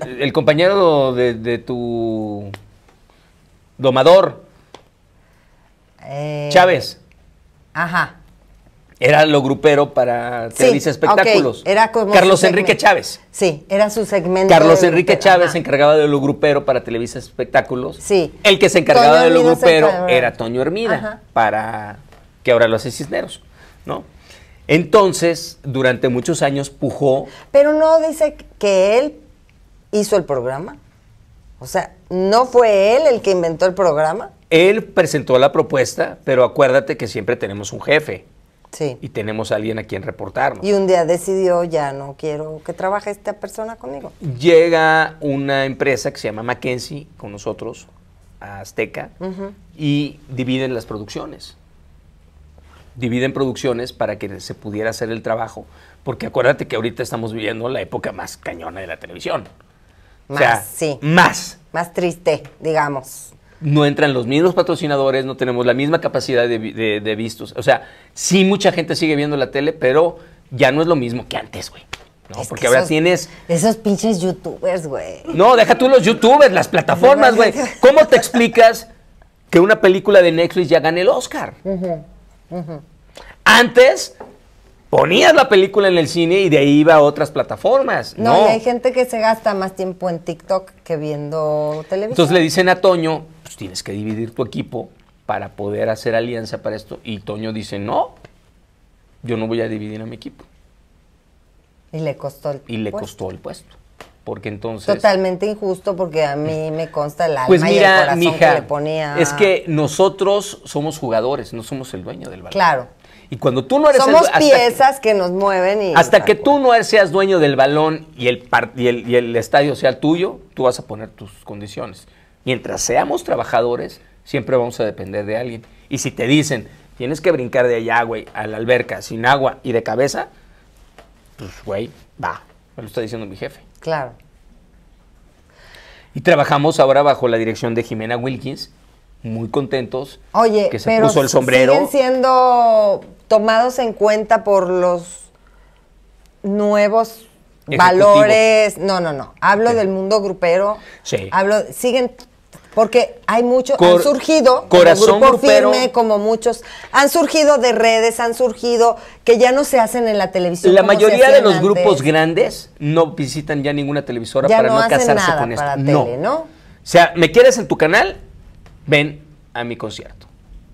El compañero de, tu domador. Eh, Chávez. Ajá. Era lo grupero para Televisa Espectáculos. Carlos Enrique Chávez. Sí, era su segmento. Carlos Enrique Chávez se encargaba de lo grupero para Televisa Espectáculos. Sí. El que se encargaba de lo grupero era Toño Hermida, para que ahora lo hace Cisneros, ¿no? Entonces, durante muchos años pujó. Pero no dice que él hizo el programa. O sea, ¿no fue él el que inventó el programa? Él presentó la propuesta, pero acuérdate que siempre tenemos un jefe. Sí. Y tenemos a alguien a quien reportarnos. Y un día decidió, ya no quiero que trabaje esta persona conmigo. Llega una empresa que se llama Mackenzie con nosotros, a Azteca, y dividen las producciones. Dividen producciones para que se pudiera hacer el trabajo, porque acuérdate que ahorita estamos viviendo la época más cañona de la televisión. Más, sí. Más. Más triste, digamos. No entran los mismos patrocinadores, no tenemos la misma capacidad de, vistos. O sea, sí mucha gente sigue viendo la tele, pero ya no es lo mismo que antes, güey. No, porque ahora tienes. Esos pinches youtubers, güey. No, deja tú los youtubers, las plataformas, güey. ¿Cómo te explicas que una película de Netflix ya gane el Oscar? Ajá. Antes ponías la película en el cine y de ahí iba a otras plataformas. No, hay gente que se gasta más tiempo en TikTok que viendo televisión. Entonces le dicen a Toño, pues tienes que dividir tu equipo para poder hacer alianza para esto. Y Toño dice, no, yo no voy a dividir a mi equipo. Y le costó Y le costó el puesto porque entonces... Totalmente injusto porque a mí me consta el pues alma y el corazón que le ponía... Es que nosotros somos jugadores, no somos el dueño del balón. Claro. Y cuando tú no eres... Somos piezas que, nos mueven y... Hasta que tú no seas dueño del balón y el, y estadio sea tuyo, tú vas a poner tus condiciones. Mientras seamos trabajadores, siempre vamos a depender de alguien. Y si te dicen, tienes que brincar de allá, güey, a la alberca, sin agua y de cabeza, pues, güey, va. Me lo está diciendo mi jefe. Claro. Y trabajamos ahora bajo la dirección de Jimena Wilkins, muy contentos. Oye, que se pero puso el sombrero. siguen siendo tomados en cuenta por los nuevos valores. No, no, no. Hablo del mundo grupero. Sí. Hablo, siguen porque hay muchos, han surgido, corazón grupo firme, como muchos, han surgido de redes, han surgido que ya no se hacen en la televisión. La mayoría de los grupos grandes no visitan ya ninguna televisora para no, casarse con esto. no. O sea, ¿me quieres en tu canal? Ven a mi concierto.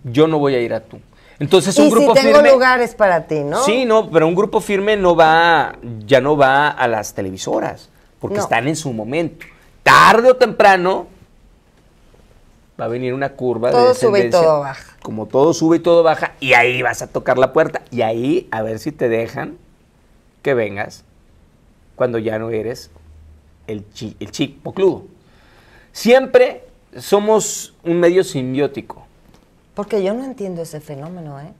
Yo no voy a ir a tú. Entonces un ¿Y grupo si tengo lugares para ti, ¿no? Sí, no, pero un grupo firme no va, ya no va a las televisoras, porque están en su momento. Tarde o temprano va a venir una curva de descendencia. sube y todo baja. Como todo sube y todo baja, y ahí vas a tocar la puerta. Y ahí a ver si te dejan que vengas cuando ya no eres el, el chico Siempre somos un medio simbiótico. Porque yo no entiendo ese fenómeno, ¿eh?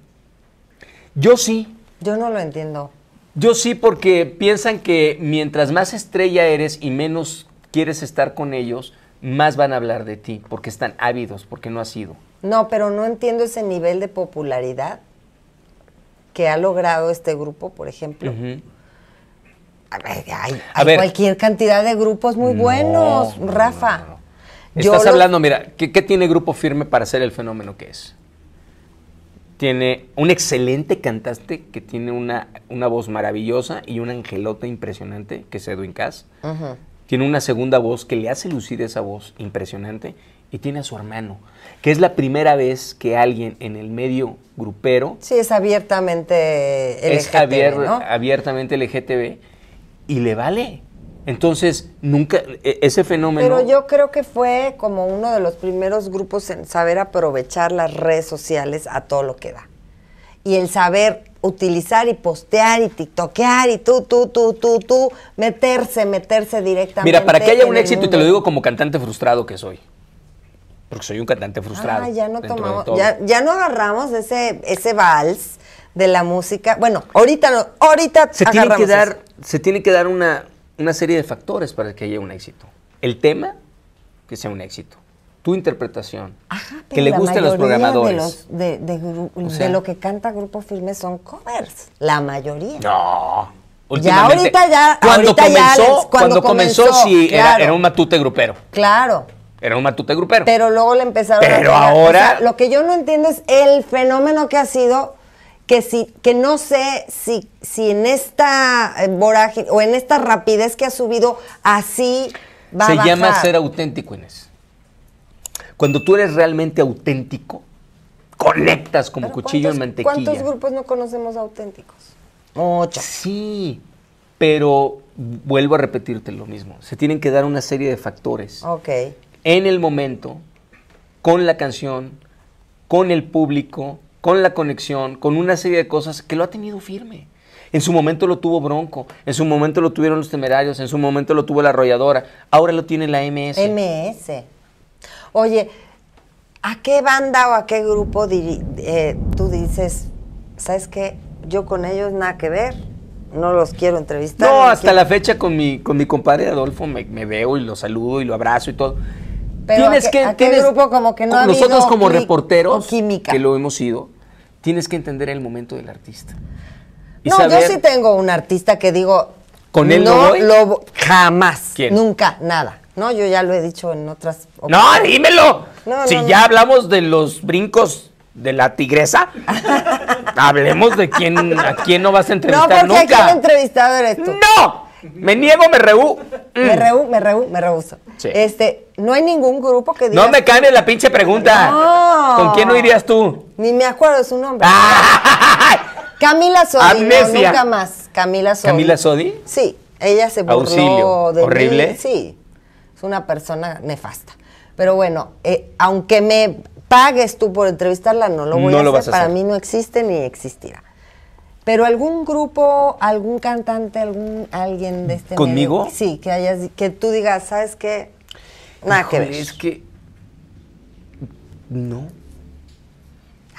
Yo sí. Yo no lo entiendo. Yo sí, porque piensan que mientras más estrella eres y menos quieres estar con ellos, más van a hablar de ti, porque están ávidos, porque no ha sido. No, pero no entiendo ese nivel de popularidad que ha logrado este grupo, por ejemplo. Hay, cualquier cantidad de grupos muy buenos, Rafa. Estás hablando, mira, ¿qué, tiene Grupo Firme para ser el fenómeno que es? Tiene un excelente cantante que tiene una, voz maravillosa y un angelota impresionante, que es Edwin Cass tiene una segunda voz que le hace lucir esa voz impresionante y tiene a su hermano, que es la primera vez que alguien en el medio grupero... Sí, es abiertamente LGTB, Es abiertamente LGTB y le vale. Entonces, nunca, e, ese fenómeno... Pero yo creo que fue como uno de los primeros grupos en saber aprovechar las redes sociales a todo lo que da. Y el saber utilizar y postear y tiktokear y tú, tú, tú, tú, tú, meterse, meterse directamente. Mira, para que haya un éxito, y te lo digo como cantante frustrado que soy. Porque soy un cantante frustrado. ya no agarramos ese, ese vals de la música. Bueno, ahorita no, ahorita se tiene que dar, Se tiene que dar una, una serie de factores para que haya un éxito. El tema, que sea un éxito interpretación. que le gusta a los programadores. De, de, lo que canta Grupo Firme son covers, la mayoría. No. Ya ahorita ya. Cuando comenzó, ya cuando, comenzó, era, un matute grupero. Claro. Era un matute grupero. Pero luego le empezaron Pero a ahora. lo que yo no entiendo es el fenómeno que ha sido que si, que no sé si, si en esta eh, vorágine o en esta rapidez que ha subido así va a llama ser auténtico, Inés. Cuando tú eres realmente auténtico, conectas como cuchillo en mantequilla. ¿Cuántos grupos no conocemos auténticos? Ocho. Sí, pero vuelvo a repetirte lo mismo. Se tienen que dar una serie de factores. Ok. En el momento, con la canción, con el público, con la conexión, con una serie de cosas que lo ha tenido firme. En su momento lo tuvo Bronco, en su momento lo tuvieron los temerarios, en su momento lo tuvo la arrolladora, ahora lo tiene la MS. MS. Oye, ¿a qué banda o a qué grupo eh, tú dices, sabes qué, yo con ellos nada que ver? No los quiero entrevistar. No, hasta la fecha con mi, con mi compadre Adolfo me, veo y lo saludo y lo abrazo y todo. Pero tienes que, grupo como que no Nosotros como reporteros, que lo hemos ido, tienes que entender el momento del artista. no, yo sí tengo un artista que digo... ¿Con él no, Lo, jamás, nunca, nada. No, yo ya lo he dicho en otras. No, dímelo. si ya hablamos de los brincos de la tigresa, hablemos de quién a quién no vas a entrevistar no, porque nunca. Aquí entrevistado eres tú. No. Me niego, me reú. Mm. Me rehú, me rehú, me rehúso. Este, no hay ningún grupo que diga. No me cambies la pinche pregunta. ¿Con quién no irías tú? Ni me acuerdo su nombre. Camila Sodi. No, nunca más. Camila Sodi. ¿Camila Sodi? Sí. Ella se burló de ¿Horrible? Sí es una persona nefasta. Pero bueno, eh, aunque me pagues tú por entrevistarla, no lo voy a, hacer. Para mí no existe ni existirá. Pero algún grupo, algún cantante, algún alguien de este conmigo, sí, que hayas, que tú digas, sabes qué, nada que ver. Es que no,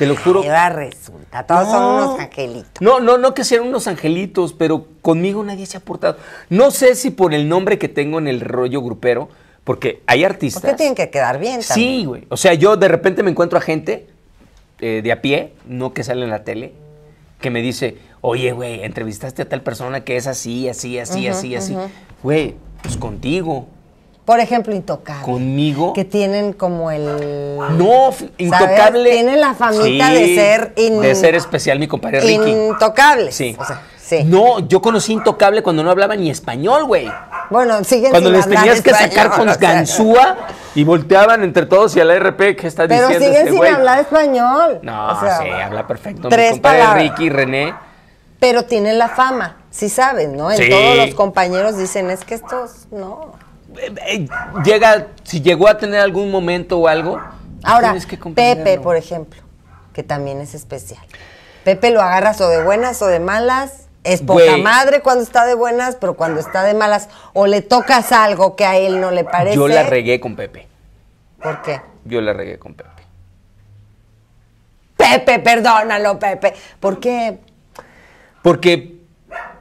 te lo juro. Ahora resulta, todos son unos angelitos. No, no, no que sean unos angelitos, pero conmigo nadie se ha portado. No sé si por el nombre que tengo en el rollo grupero, porque hay artistas. Porque tienen que quedar bien también. Sí, güey. O sea, yo de repente me encuentro a gente eh, de a pie, no que sale en la tele, que me dice, oye, güey, entrevistaste a tal persona que es así, así, así, así, así. Güey, pues contigo. Por ejemplo, Intocable. Conmigo. Que tienen como el. No, Intocable. Tiene la famita de ser. de ser especial, mi compadre Ricky. Intocable. Sí. O sea, sí. No, yo conocí Intocable cuando no hablaba ni español, güey. Bueno, siguen Cuando les tenías que sacar con Gansúa ganzúa y volteaban entre todos y al RP ¿qué está diciendo. Pero siguen este sin hablar español. No, sí, habla perfecto. Tres mi compadre palabras. Ricky, René. Pero tienen la fama, sí saben, ¿no? todos los compañeros dicen, es que estos no. Eh, llega, si llegó a tener algún momento o algo. Ahora, Pepe, por ejemplo, que también es especial. Pepe lo agarras o de buenas o de malas. Es poca madre cuando está de buenas, pero cuando está de malas o le tocas algo que a él no le parece. Yo la regué con Pepe. ¿Por qué? Yo la regué con Pepe. Pepe, perdónalo, Pepe. ¿Por qué? Porque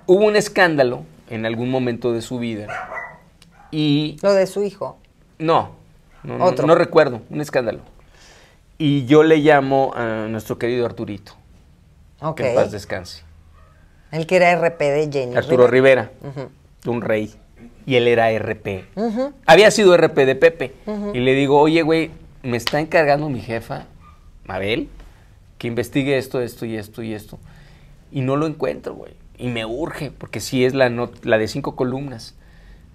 hubo un escándalo en algún momento de su vida lo de su hijo. No, no, Otro. no, recuerdo, un escándalo. Y yo le llamo a nuestro querido Arturito. Que en paz descanse. Él que era RP de Jenny. Arturo Rivera, un rey. Y él era RP. Había sido RP de Pepe. Y le digo, oye, güey, me está encargando mi jefa, Mabel, que investigue esto, esto y esto y esto. Y no lo encuentro, güey. Y me urge, porque sí es la, la de cinco columnas.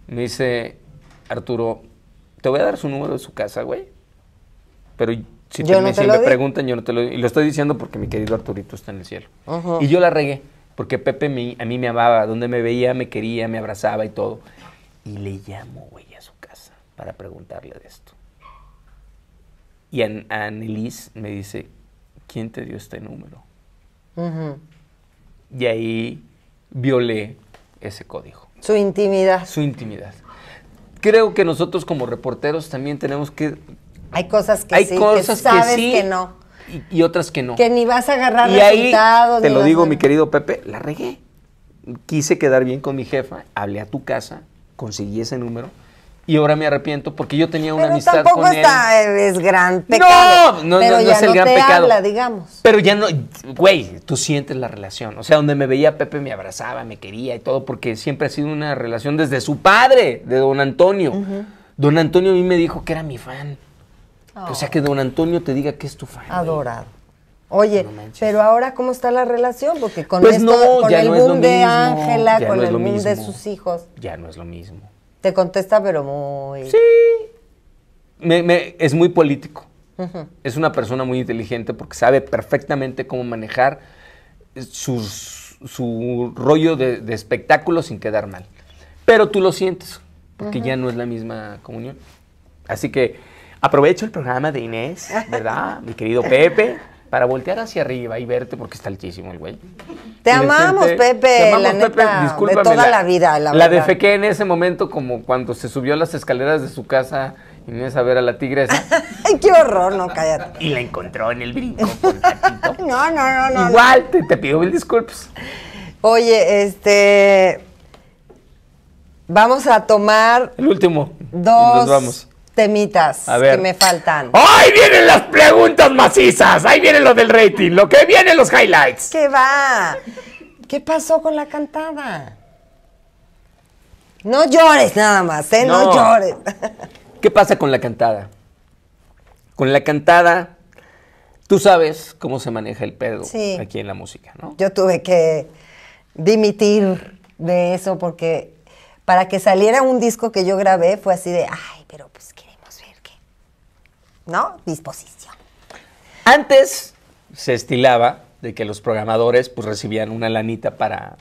Me dice, Arturo, te voy a dar su número de su casa, güey. Pero si, me, preguntan, yo no te lo digo. Y lo estoy diciendo porque mi querido Arturito está en el cielo. Y yo la regué, porque Pepe a mí me amaba, donde me veía, me quería, me abrazaba y todo. Y le llamo, güey, a su casa para preguntarle de esto. Y a, me dice, ¿quién te dio este número? Y ahí violé ese código. Su intimidad. Su intimidad. Creo que nosotros como reporteros también tenemos que... Hay cosas que hay sí, cosas que sabes que, no. Y, otras que no. Que ni vas a agarrar resultados. te lo digo, mi querido Pepe, la regué. Quise quedar bien con mi jefa, hablé a tu casa, conseguí ese número y ahora me arrepiento porque yo tenía una amistad con él. Está, es gran pecado. No, no, pero ya es el no gran pecado. digamos. Pero ya no, güey, tú sientes la relación. O sea, donde me veía Pepe me abrazaba, me quería y todo, porque siempre ha sido una relación desde su padre, de don Antonio. Don Antonio a mí me dijo que era mi fan. O sea, que ah. don Antonio te diga que es tu fan. Adorado. Oye, pero ahora cómo está la relación, porque con, pues esto, con el boom de Ángela, con el boom de sus hijos. Ya no es lo mismo. Te contesta, pero muy. Sí. es muy político. Es una persona muy inteligente porque sabe perfectamente cómo manejar su rollo de, espectáculo sin quedar mal. Pero tú lo sientes, porque ya no es la misma comunión. Así que aprovecho el programa de Inés, ¿verdad? Mi querido Pepe para voltear hacia arriba y verte porque está altísimo el güey. Te amamos, Pepe. la Neta, de toda la, vida, la, la defequé en ese momento como cuando se subió las escaleras de su casa y y a ver a la tigresa. ¡Ay, qué horror! No, cállate. Y la encontró en el brinco no, no, no, no. Igual, Te, te, pido mil disculpas. Oye, este... Vamos a tomar... El último. Dos... Y nos vamos temitas que me faltan. ¡Ahí vienen las preguntas macizas! Ahí vienen los del rating, lo que viene los highlights. ¿Qué va? ¿Qué pasó con la cantada? No llores nada más, ¿eh? No, llores. ¿Qué pasa con la cantada? Con la cantada, tú sabes cómo se maneja el pedo aquí en la música, ¿no? Yo tuve que dimitir de eso porque para que saliera un disco que yo grabé fue así de, ay, pero pues ¿no? Disposición. Antes se estilaba de que los programadores pues recibían una lanita para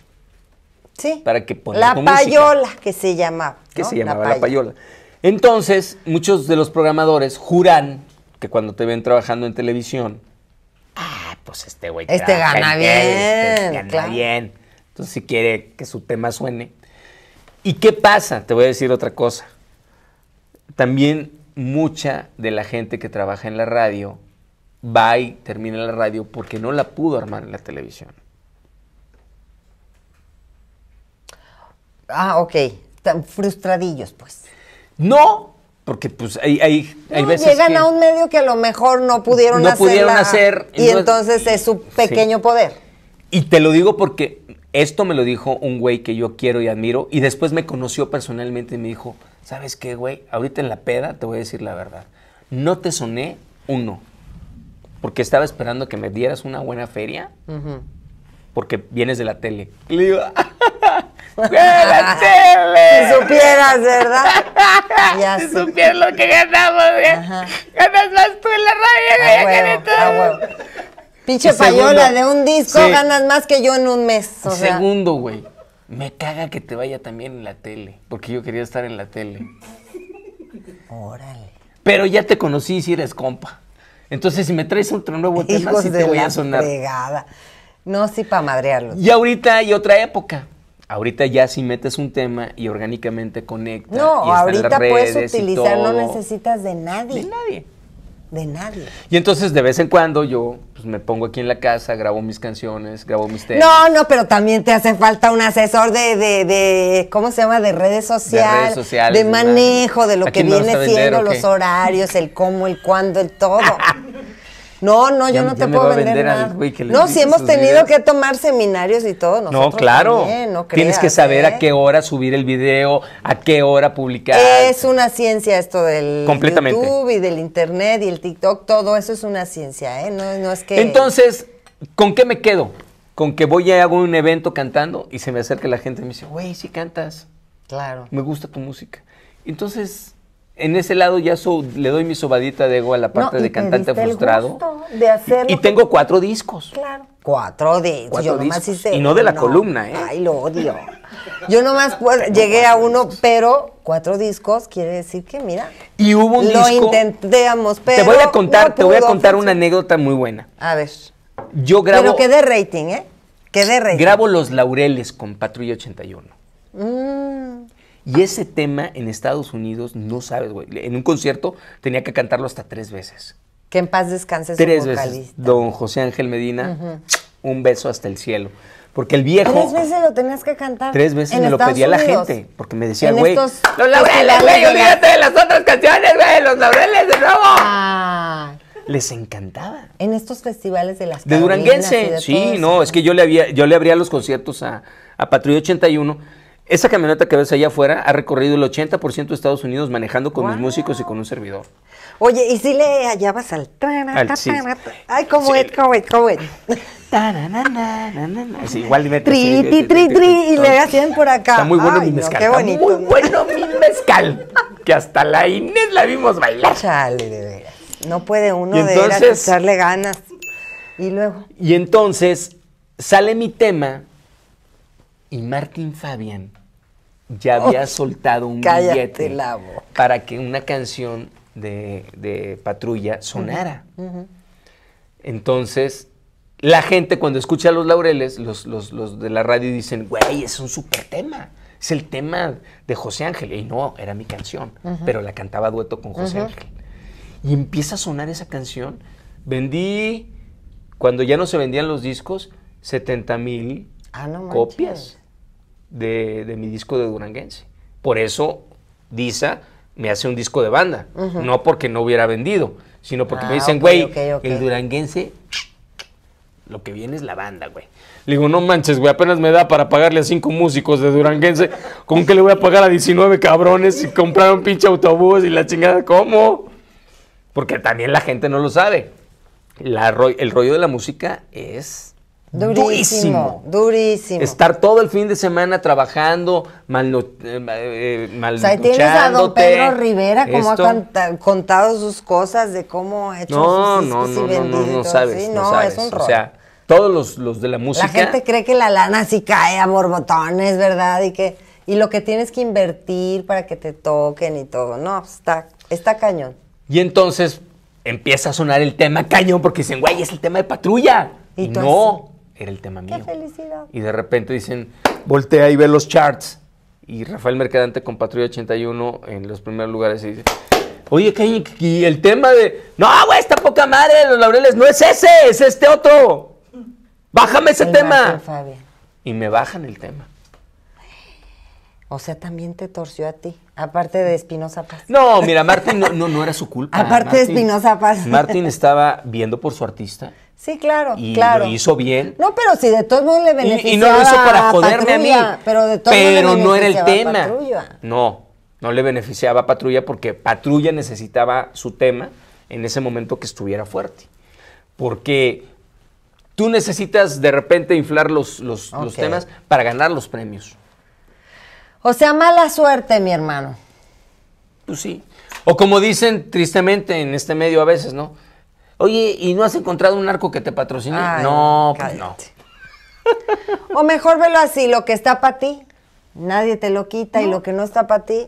sí. para que ponían la payola que se llamaba, que se llamaba la, payola. Entonces, muchos de los programadores juran que cuando te ven trabajando en televisión, ah, pues este güey este gana bien, este gana bien. Entonces, si quiere que su tema suene. ¿Y qué pasa? Te voy a decir otra cosa. También mucha de la gente que trabaja en la radio va y termina la radio porque no la pudo armar en la televisión. Ah, ok. Tan frustradillos, pues. No, porque pues hay, hay, veces Llegan a un medio que a lo mejor no pudieron no Pudieron hacer y entonces es su pequeño poder. Y te lo digo porque esto me lo dijo un güey que yo quiero y admiro y después me conoció personalmente y me dijo, ¿sabes qué, güey? Ahorita en la peda te voy a decir la verdad. No te soné uno. Porque estaba esperando que me dieras una buena feria. Porque vienes de la tele. Y la tele! Si supieras, ¿verdad? ya si supieras lo que ganamos, güey. Ganas más tú en la radio, que ah, A ah, todo. Pinche payola de un disco, ganas más que yo en un mes. Segundo, güey me caga que te vaya también en la tele, porque yo quería estar en la tele. Órale. Pero ya te conocí si eres compa. Entonces, si me traes otro nuevo tema, sí te voy a sonar. No, sí, para madrearlo. Y ahorita hay otra época. Ahorita ya si metes un tema y orgánicamente conecta. No, ahorita puedes utilizar, no necesitas de nadie. De nadie. De nadie. Y entonces de vez en cuando yo pues, me pongo aquí en la casa, grabo mis canciones, grabo mis temas. No, no, pero también te hace falta un asesor de, de, de ¿cómo se llama? De redes sociales. De redes sociales. De manejo, de lo que viene siendo los horarios, el cómo, el cuándo, el todo. No, no, yo no te puedo vender, nada. no, si hemos tenido que tomar seminarios y todo. no, claro. no Tienes que saber a ¿eh? qué hora subir el video, a qué hora publicar. Es una ciencia esto del YouTube y del internet y el TikTok, todo eso es una ciencia, ¿eh? No, es que... Entonces, ¿con qué me quedo? Con que voy a hago un evento cantando y se me acerca la gente y me dice, güey, sí cantas. Claro. Me gusta tu música. Entonces, en ese lado ya le doy mi sobadita de ego a la parte de cantante frustrado. y, tengo cuatro discos. Claro. Cuatro de yo discos. Hice, y no de la columna, ¿eh? Ay, lo odio. Yo nomás llegué a uno, pero cuatro discos quiere decir que, mira. Y hubo un lo intentamos, pero. Te voy a contar, voy a contar una anécdota muy buena. A ver. Yo grabo. Pero que de rating, ¿eh? Que de rating. Grabo Los Laureles con Patrulla 81. Mmm... Y ese tema en Estados Unidos, no sabes, güey. En un concierto tenía que cantarlo hasta tres veces. Que en paz descanse Tres su vocalista. veces. Don José Ángel Medina, un beso hasta el cielo. Porque el viejo. Tres veces lo tenías que cantar. Tres veces me lo pedía la gente. Porque me decía, güey. Los laureles, güey, olvídate de las otras canciones, güey. Los laureles de nuevo. Ah. Les encantaba. En estos festivales de las De Duranguense. sí, no, es que yo le había, yo le abría los conciertos a, a Patrulla 81 esa camioneta que ves allá afuera ha recorrido el 80% de Estados Unidos manejando con mis músicos y con un servidor. Oye, ¿y si le Allá al... al sí. Ay, cómo es, cómo es, cómo es. Así, igual tri, tri, tri, y le hacían por acá. Está muy bueno mi mezcal. Está muy bueno mi mezcal. Que hasta la Inés la vimos bailar. Chale, de veras. No puede uno de a echarle ganas. Y luego. Y entonces sale mi tema y Martín Fabian ya había oh, soltado un billete para que una canción de, patrulla sonara. Entonces, la gente cuando escucha a los laureles, los, de la radio dicen, güey, es un super tema. Es el tema de José Ángel. Y no, era mi canción, pero la cantaba dueto con José Ángel. Y empieza a sonar esa canción. Vendí, cuando ya no se vendían los discos, 70 mil ah, copias de, mi disco de Duranguense. Por eso Disa me hace un disco de banda, no porque no hubiera vendido, sino porque me ah, dicen, güey, el duranguense, lo que viene es la banda, güey. Le digo, no manches, güey, apenas me da para pagarle a cinco músicos de duranguense, ¿con qué le voy a pagar a 19 cabrones y comprar un pinche autobús y la chingada? ¿Cómo? Porque también la gente no lo sabe. el rollo de la música es Durísimo, durísimo, Estar todo el fin de semana trabajando, mal, eh, eh, O tienes a don Pedro Rivera como ha contado sus cosas de cómo ha hecho no, sus no, no, no, no, sabes, no, O sea, todos los, de la música. La gente cree que la lana sí cae a borbotones, ¿verdad? Y que y lo que tienes que invertir para que te toquen y todo. No, pues, está está cañón. Y entonces empieza a sonar el tema cañón porque dicen, "Güey, es el tema de patrulla." Y, no era el tema mío. ¡Qué felicidad! Y de repente dicen, voltea y ve los charts. Y Rafael Mercadante con Patrulla 81 en los primeros lugares y dice, oye, ¿qué, y el tema de, no, güey, esta poca madre los laureles no es ese, es este otro. Bájame ese tema. y me bajan el tema. O sea, también te torció a ti, aparte de Espinosa Paz. No, mira, Martín no, no, era su culpa. Aparte de Espinosa Paz. Martín estaba viendo por su artista Sí, claro, y claro. lo hizo bien. No, pero si de todos modos le beneficiaba Y, no lo hizo para joderme a mí. Pero, no era el tema. No, no le beneficiaba a Patrulla porque Patrulla necesitaba su tema en ese momento que estuviera fuerte. Porque tú necesitas de repente inflar los, los, temas para ganar los premios. O sea, mala suerte, mi hermano. Tú pues sí. O como dicen tristemente en este medio a veces, ¿no? Oye, ¿y no has encontrado un arco que te patrocine? no, pues no. O mejor velo así, lo que está para ti, nadie te lo quita y lo que no está para ti.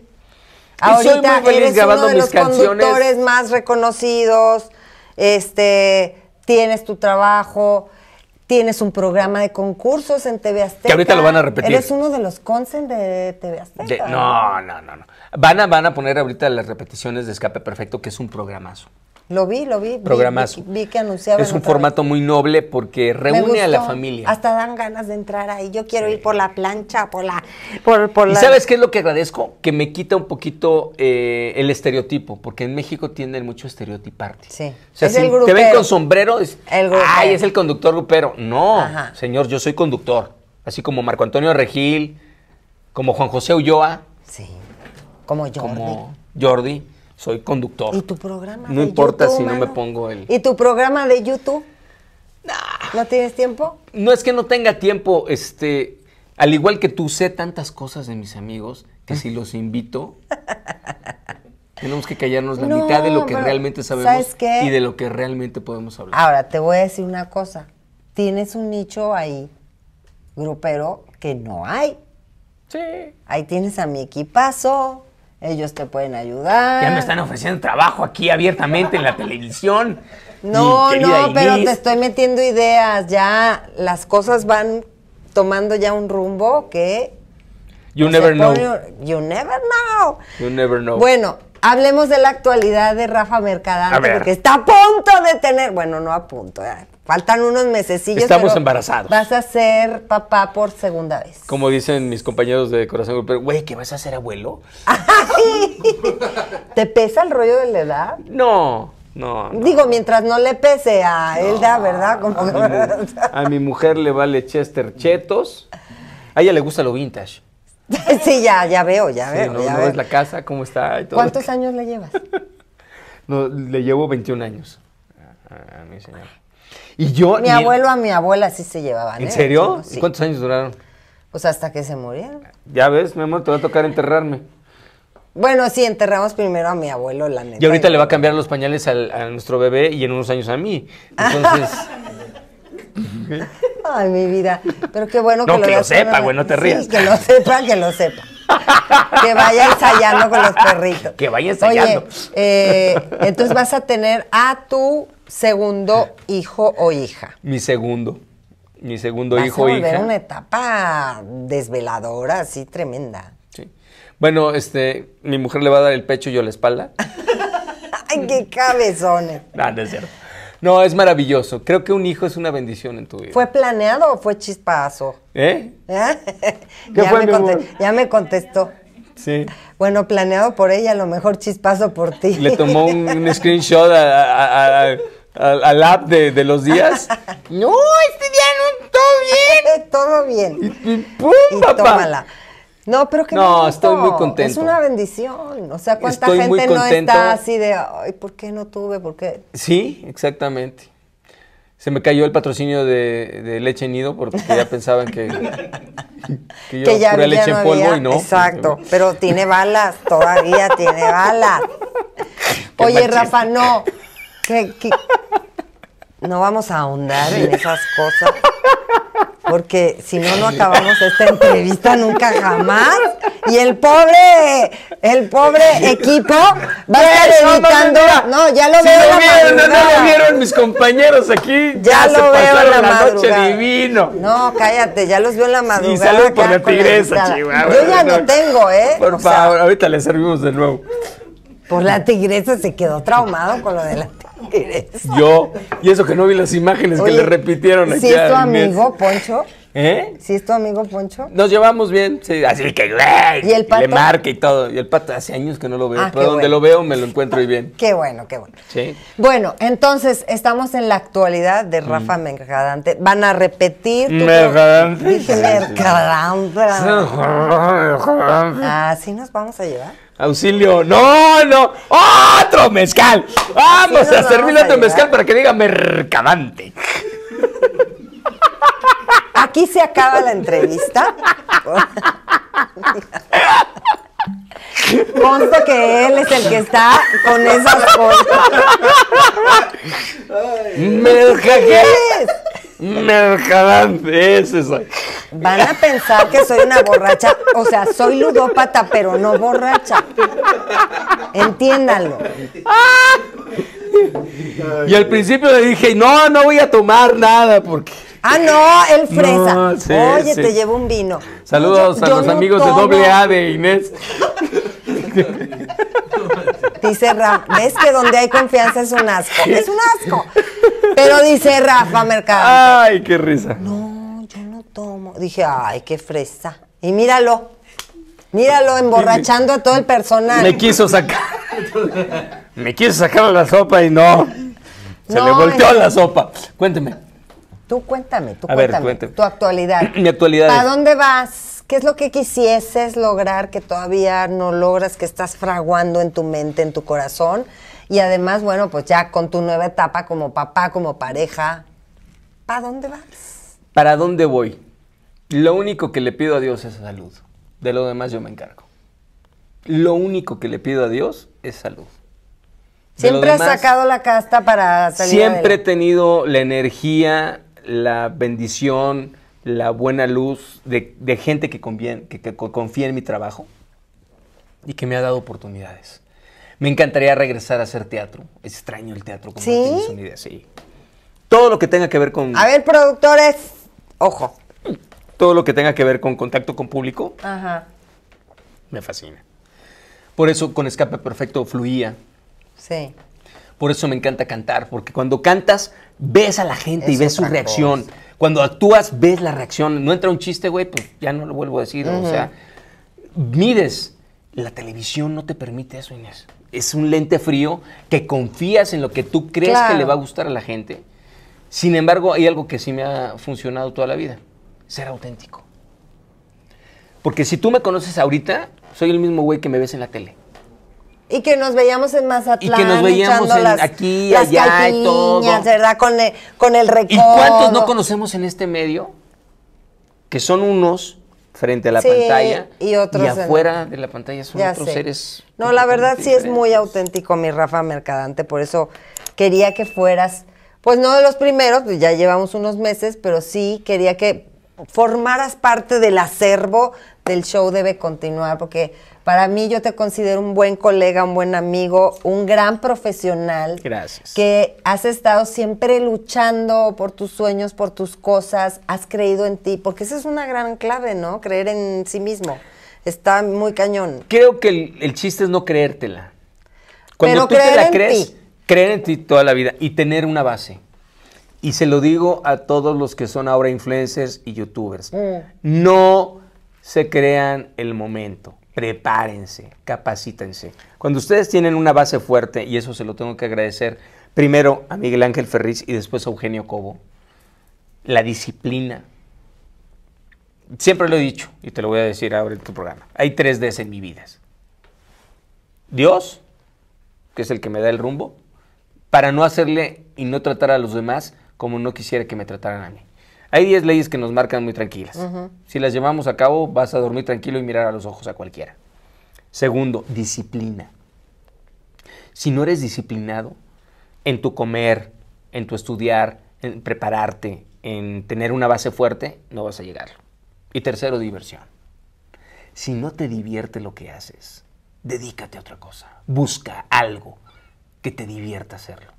Ahorita eres uno de los conductores más reconocidos, este, tienes tu trabajo, tienes un programa de concursos en TV Azteca. Que ahorita lo van a repetir. Eres uno de los consen de TV Azteca. no, no, no, no. Van a, van a poner ahorita las repeticiones de Escape Perfecto, que es un programazo. Lo vi, lo vi. Programazo. Vi, que anunciaba. Es un formato muy noble porque reúne a la familia. Hasta dan ganas de entrar ahí. Yo quiero ir por la plancha, por la. Por, por ¿Y sabes qué es lo que agradezco? Que me quita un poquito eh, el estereotipo, porque en México tienden mucho a estereotiparte. Sí. O sea, te ven con sombrero, es. El Ay, es el conductor grupero. No, señor, yo soy conductor. Así como Marco Antonio Regil, como Juan José Ulloa. Sí. Como Jordi. Como Jordi soy conductor. ¿Y tu programa? No importa si no me pongo el. ¿Y tu programa de YouTube? ¿No tienes tiempo? No es que no tenga tiempo, este, al igual que tú sé tantas cosas de mis amigos que si los invito tenemos que callarnos la mitad de lo que realmente sabemos y de lo que realmente podemos hablar. Ahora te voy a decir una cosa, tienes un nicho ahí grupero que no hay. Sí. Ahí tienes a mi equipazo, ellos te pueden ayudar. Ya me están ofreciendo trabajo aquí abiertamente en la televisión. No, no, pero te estoy metiendo ideas. Ya las cosas van tomando ya un rumbo que. You never know. you never know. You never know. Bueno, hablemos de la actualidad de Rafa Mercadante, porque está a punto de tener, bueno, no a punto, eh, faltan unos mesecillos. Estamos embarazados. Vas a ser papá por segunda vez. Como dicen mis compañeros de Corazón Grupero, güey, ¿qué vas a ser abuelo? ¿Te pesa el rollo de la edad? No, no. Digo, mientras no le pese a Elda, ¿verdad? a, mi, mujer le vale Chester Chetos. A ella le gusta lo vintage. Sí, ya, ya veo, ya veo. No, Ves la casa, cómo está ¿Cuántos años le llevas? no, le llevo 21 años a ah, ah, mi señora. Y yo... Mi abuelo a mi abuela sí se llevaban. ¿En ¿eh? serio? ¿Y cuántos años duraron? Pues hasta que se murieron. Ya ves, mi amor, te va a tocar enterrarme. Bueno, sí, enterramos primero a mi abuelo, la neta. Y ahorita le va a cambiar los pañales a nuestro bebé y en unos años a mí. Entonces... Ay, mi vida. Pero qué bueno que lo, que lo sepa, güey, no te rías. que lo sepa, que lo sepa. que vaya ensayando con los perritos. Que vaya ensayando. Eh, entonces vas a tener a tu segundo hijo o hija? Mi segundo. Mi segundo hijo o hija. una etapa desveladora, así tremenda. Sí. Bueno, este, mi mujer le va a dar el pecho y yo la espalda. ¡Ay, qué cabezones! no, es cierto. No, es maravilloso. Creo que un hijo es una bendición en tu vida. ¿Fue planeado o fue chispazo? ¿Eh? ¿Eh? ya, me ya me contestó. Sí. Bueno, planeado por ella, a lo mejor chispazo por ti. Le tomó un, screenshot a, al, app de, de, los días. no, este día no, todo bien. todo bien. Y, pum, y Tómala. No, pero que no, estoy muy contento. Es una bendición. O sea, cuánta gente no está así de, ay, ¿por qué no tuve? ¿Por qué? Sí, exactamente. Se me cayó el patrocinio de, de leche nido porque ya pensaban que, que yo que leche en polvo y no. Exacto, pero tiene balas, todavía tiene balas. Oye, Rafa, no, no vamos a ahondar en esas cosas, porque si no, no acabamos esta entrevista nunca jamás. Y el pobre, el pobre equipo va a estar editando. No, ya lo veo. vieron, la no, lo vieron mis compañeros aquí. Ya, lo se veo la, noche divino. No, cállate, ya los veo en la madrugada. Y salud por la tigresa, Chihuahua. Yo ya no, tengo, ¿eh? Por favor, ahorita le servimos de nuevo. Por la tigresa se quedó traumado con lo de la tigresa. Yo, y eso que no vi las imágenes que le repitieron. Si es tu amigo, Poncho, ¿Eh? ¿Sí es tu amigo Poncho? Nos llevamos bien, sí, así que güey. ¿Y el pato? Le marca y todo. Y el pato hace años que no lo veo, ah, pero donde lo veo me lo encuentro y bien. Qué bueno, qué bueno. Sí. Bueno, entonces estamos en la actualidad de mm. Rafa Mercadante. Van a repetir. Mercadante. Mercadante. Así ah, nos vamos a llevar. Auxilio, no, no, otro mezcal. Vamos a servir otro mezcal para que diga mercadante aquí se acaba la entrevista. Ponte que él es el que está con esas cosas. Me es Van a pensar que soy una borracha, o sea, soy ludópata, pero no borracha. Entiéndalo. Y al principio le dije, no, no voy a tomar nada porque... Ah, no, el fresa. Oye, te llevo un vino. Saludos a los amigos de doble A de Inés. Dice Rafa, ves que donde hay confianza es un asco. Es un asco. Pero dice Rafa Mercado. Ay, qué risa. No, yo no tomo. Dije, ay, qué fresa. Y míralo. Míralo emborrachando a todo el personal. Me quiso sacar. Me quiso sacar la sopa y no. Se le volteó eh. la sopa. Cuénteme. Tú cuéntame, tú cuéntame, tu actualidad. Mi actualidad. ¿Para dónde vas? ¿Qué es lo que quisieses lograr que todavía no logras, que estás fraguando en tu mente, en tu corazón? Y además, bueno, pues ya con tu nueva etapa como papá, como pareja, ¿para dónde vas? ¿Para dónde voy? Lo único que le pido a Dios es salud. De lo demás yo me encargo. Lo único que le pido a Dios es salud. siempre has sacado la casta para salir. Siempre he tenido la energía la bendición, la buena luz de, gente que, confía en mi trabajo y que me ha dado oportunidades. Me encantaría regresar a hacer teatro. Es extraño el teatro, como ¿Sí? sí. Todo lo que tenga que ver con. A ver, productores, ojo. Todo lo que tenga que ver con contacto con público. Ajá. Me fascina. Por eso con Escape Perfecto fluía. Sí. Por eso me encanta cantar, porque cuando cantas ves a la gente y ves su reacción. Cuando actúas, ves la reacción. No entra un chiste, güey, pues ya no lo vuelvo a decir. O sea, mides. La televisión no te permite eso, Inés. Es un lente frío que confías en lo que tú crees que le va a gustar a la gente. Sin embargo, hay algo que sí me ha funcionado toda la vida. Ser auténtico. Porque si tú me conoces ahorita, soy el mismo güey que me ves en la tele. Y que nos veíamos en Mazatlán. Y que nos veíamos aquí, allá y todo. ¿verdad? Con el, con el recodo. ¿Y cuántos no conocemos en este medio? Que son unos frente a la pantalla y, otros y afuera de la pantalla son otros seres. No, la verdad sí es muy auténtico mi Rafa Mercadante, por eso quería que fueras, pues no de los primeros, pues, ya llevamos unos meses, pero sí quería que formaras parte del acervo del show debe continuar, porque para mí yo te considero un buen colega, un buen amigo, un gran profesional. Gracias. Que has estado siempre luchando por tus sueños, por tus cosas, has creído en ti, porque esa es una gran clave, ¿no? Creer en sí mismo. Está muy cañón. Creo que el, chiste es no creértela. Cuando tú te la crees, creer en ti toda la vida y tener una base. Y se lo digo a todos los que son ahora influencers y youtubers. Mm. No se crean el momento. Prepárense, capacítense. Cuando ustedes tienen una base fuerte, y eso se lo tengo que agradecer primero a Miguel Ángel Ferriz y después a Eugenio Cobo, la disciplina. Siempre lo he dicho y te lo voy a decir ahora en tu programa. Hay tres Ds en mi vida. Dios, que es el que me da el rumbo, para no hacerle y no tratar a los demás como no quisiera que me trataran a mí. Hay 10 leyes que nos marcan muy tranquilas. Si las llevamos a cabo, vas a dormir tranquilo y mirar a los ojos a cualquiera. Segundo, disciplina. Si no eres disciplinado en tu comer, en tu estudiar, en prepararte, en tener una base fuerte, no vas a llegar. Y tercero, diversión. Si no te divierte lo que haces, dedícate a otra cosa. Busca algo que te divierta hacerlo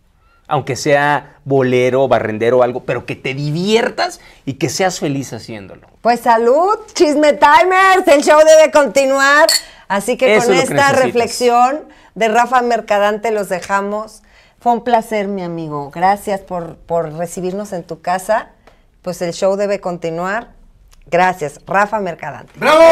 aunque sea bolero, barrendero o algo, pero que te diviertas y que seas feliz haciéndolo. Pues salud, chisme timers, el show debe continuar. Así que con esta reflexión de Rafa Mercadante los dejamos. Fue un placer, mi amigo. Gracias por, por recibirnos en tu casa. Pues el show debe continuar. Gracias, Rafa Mercadante. ¡Bravo!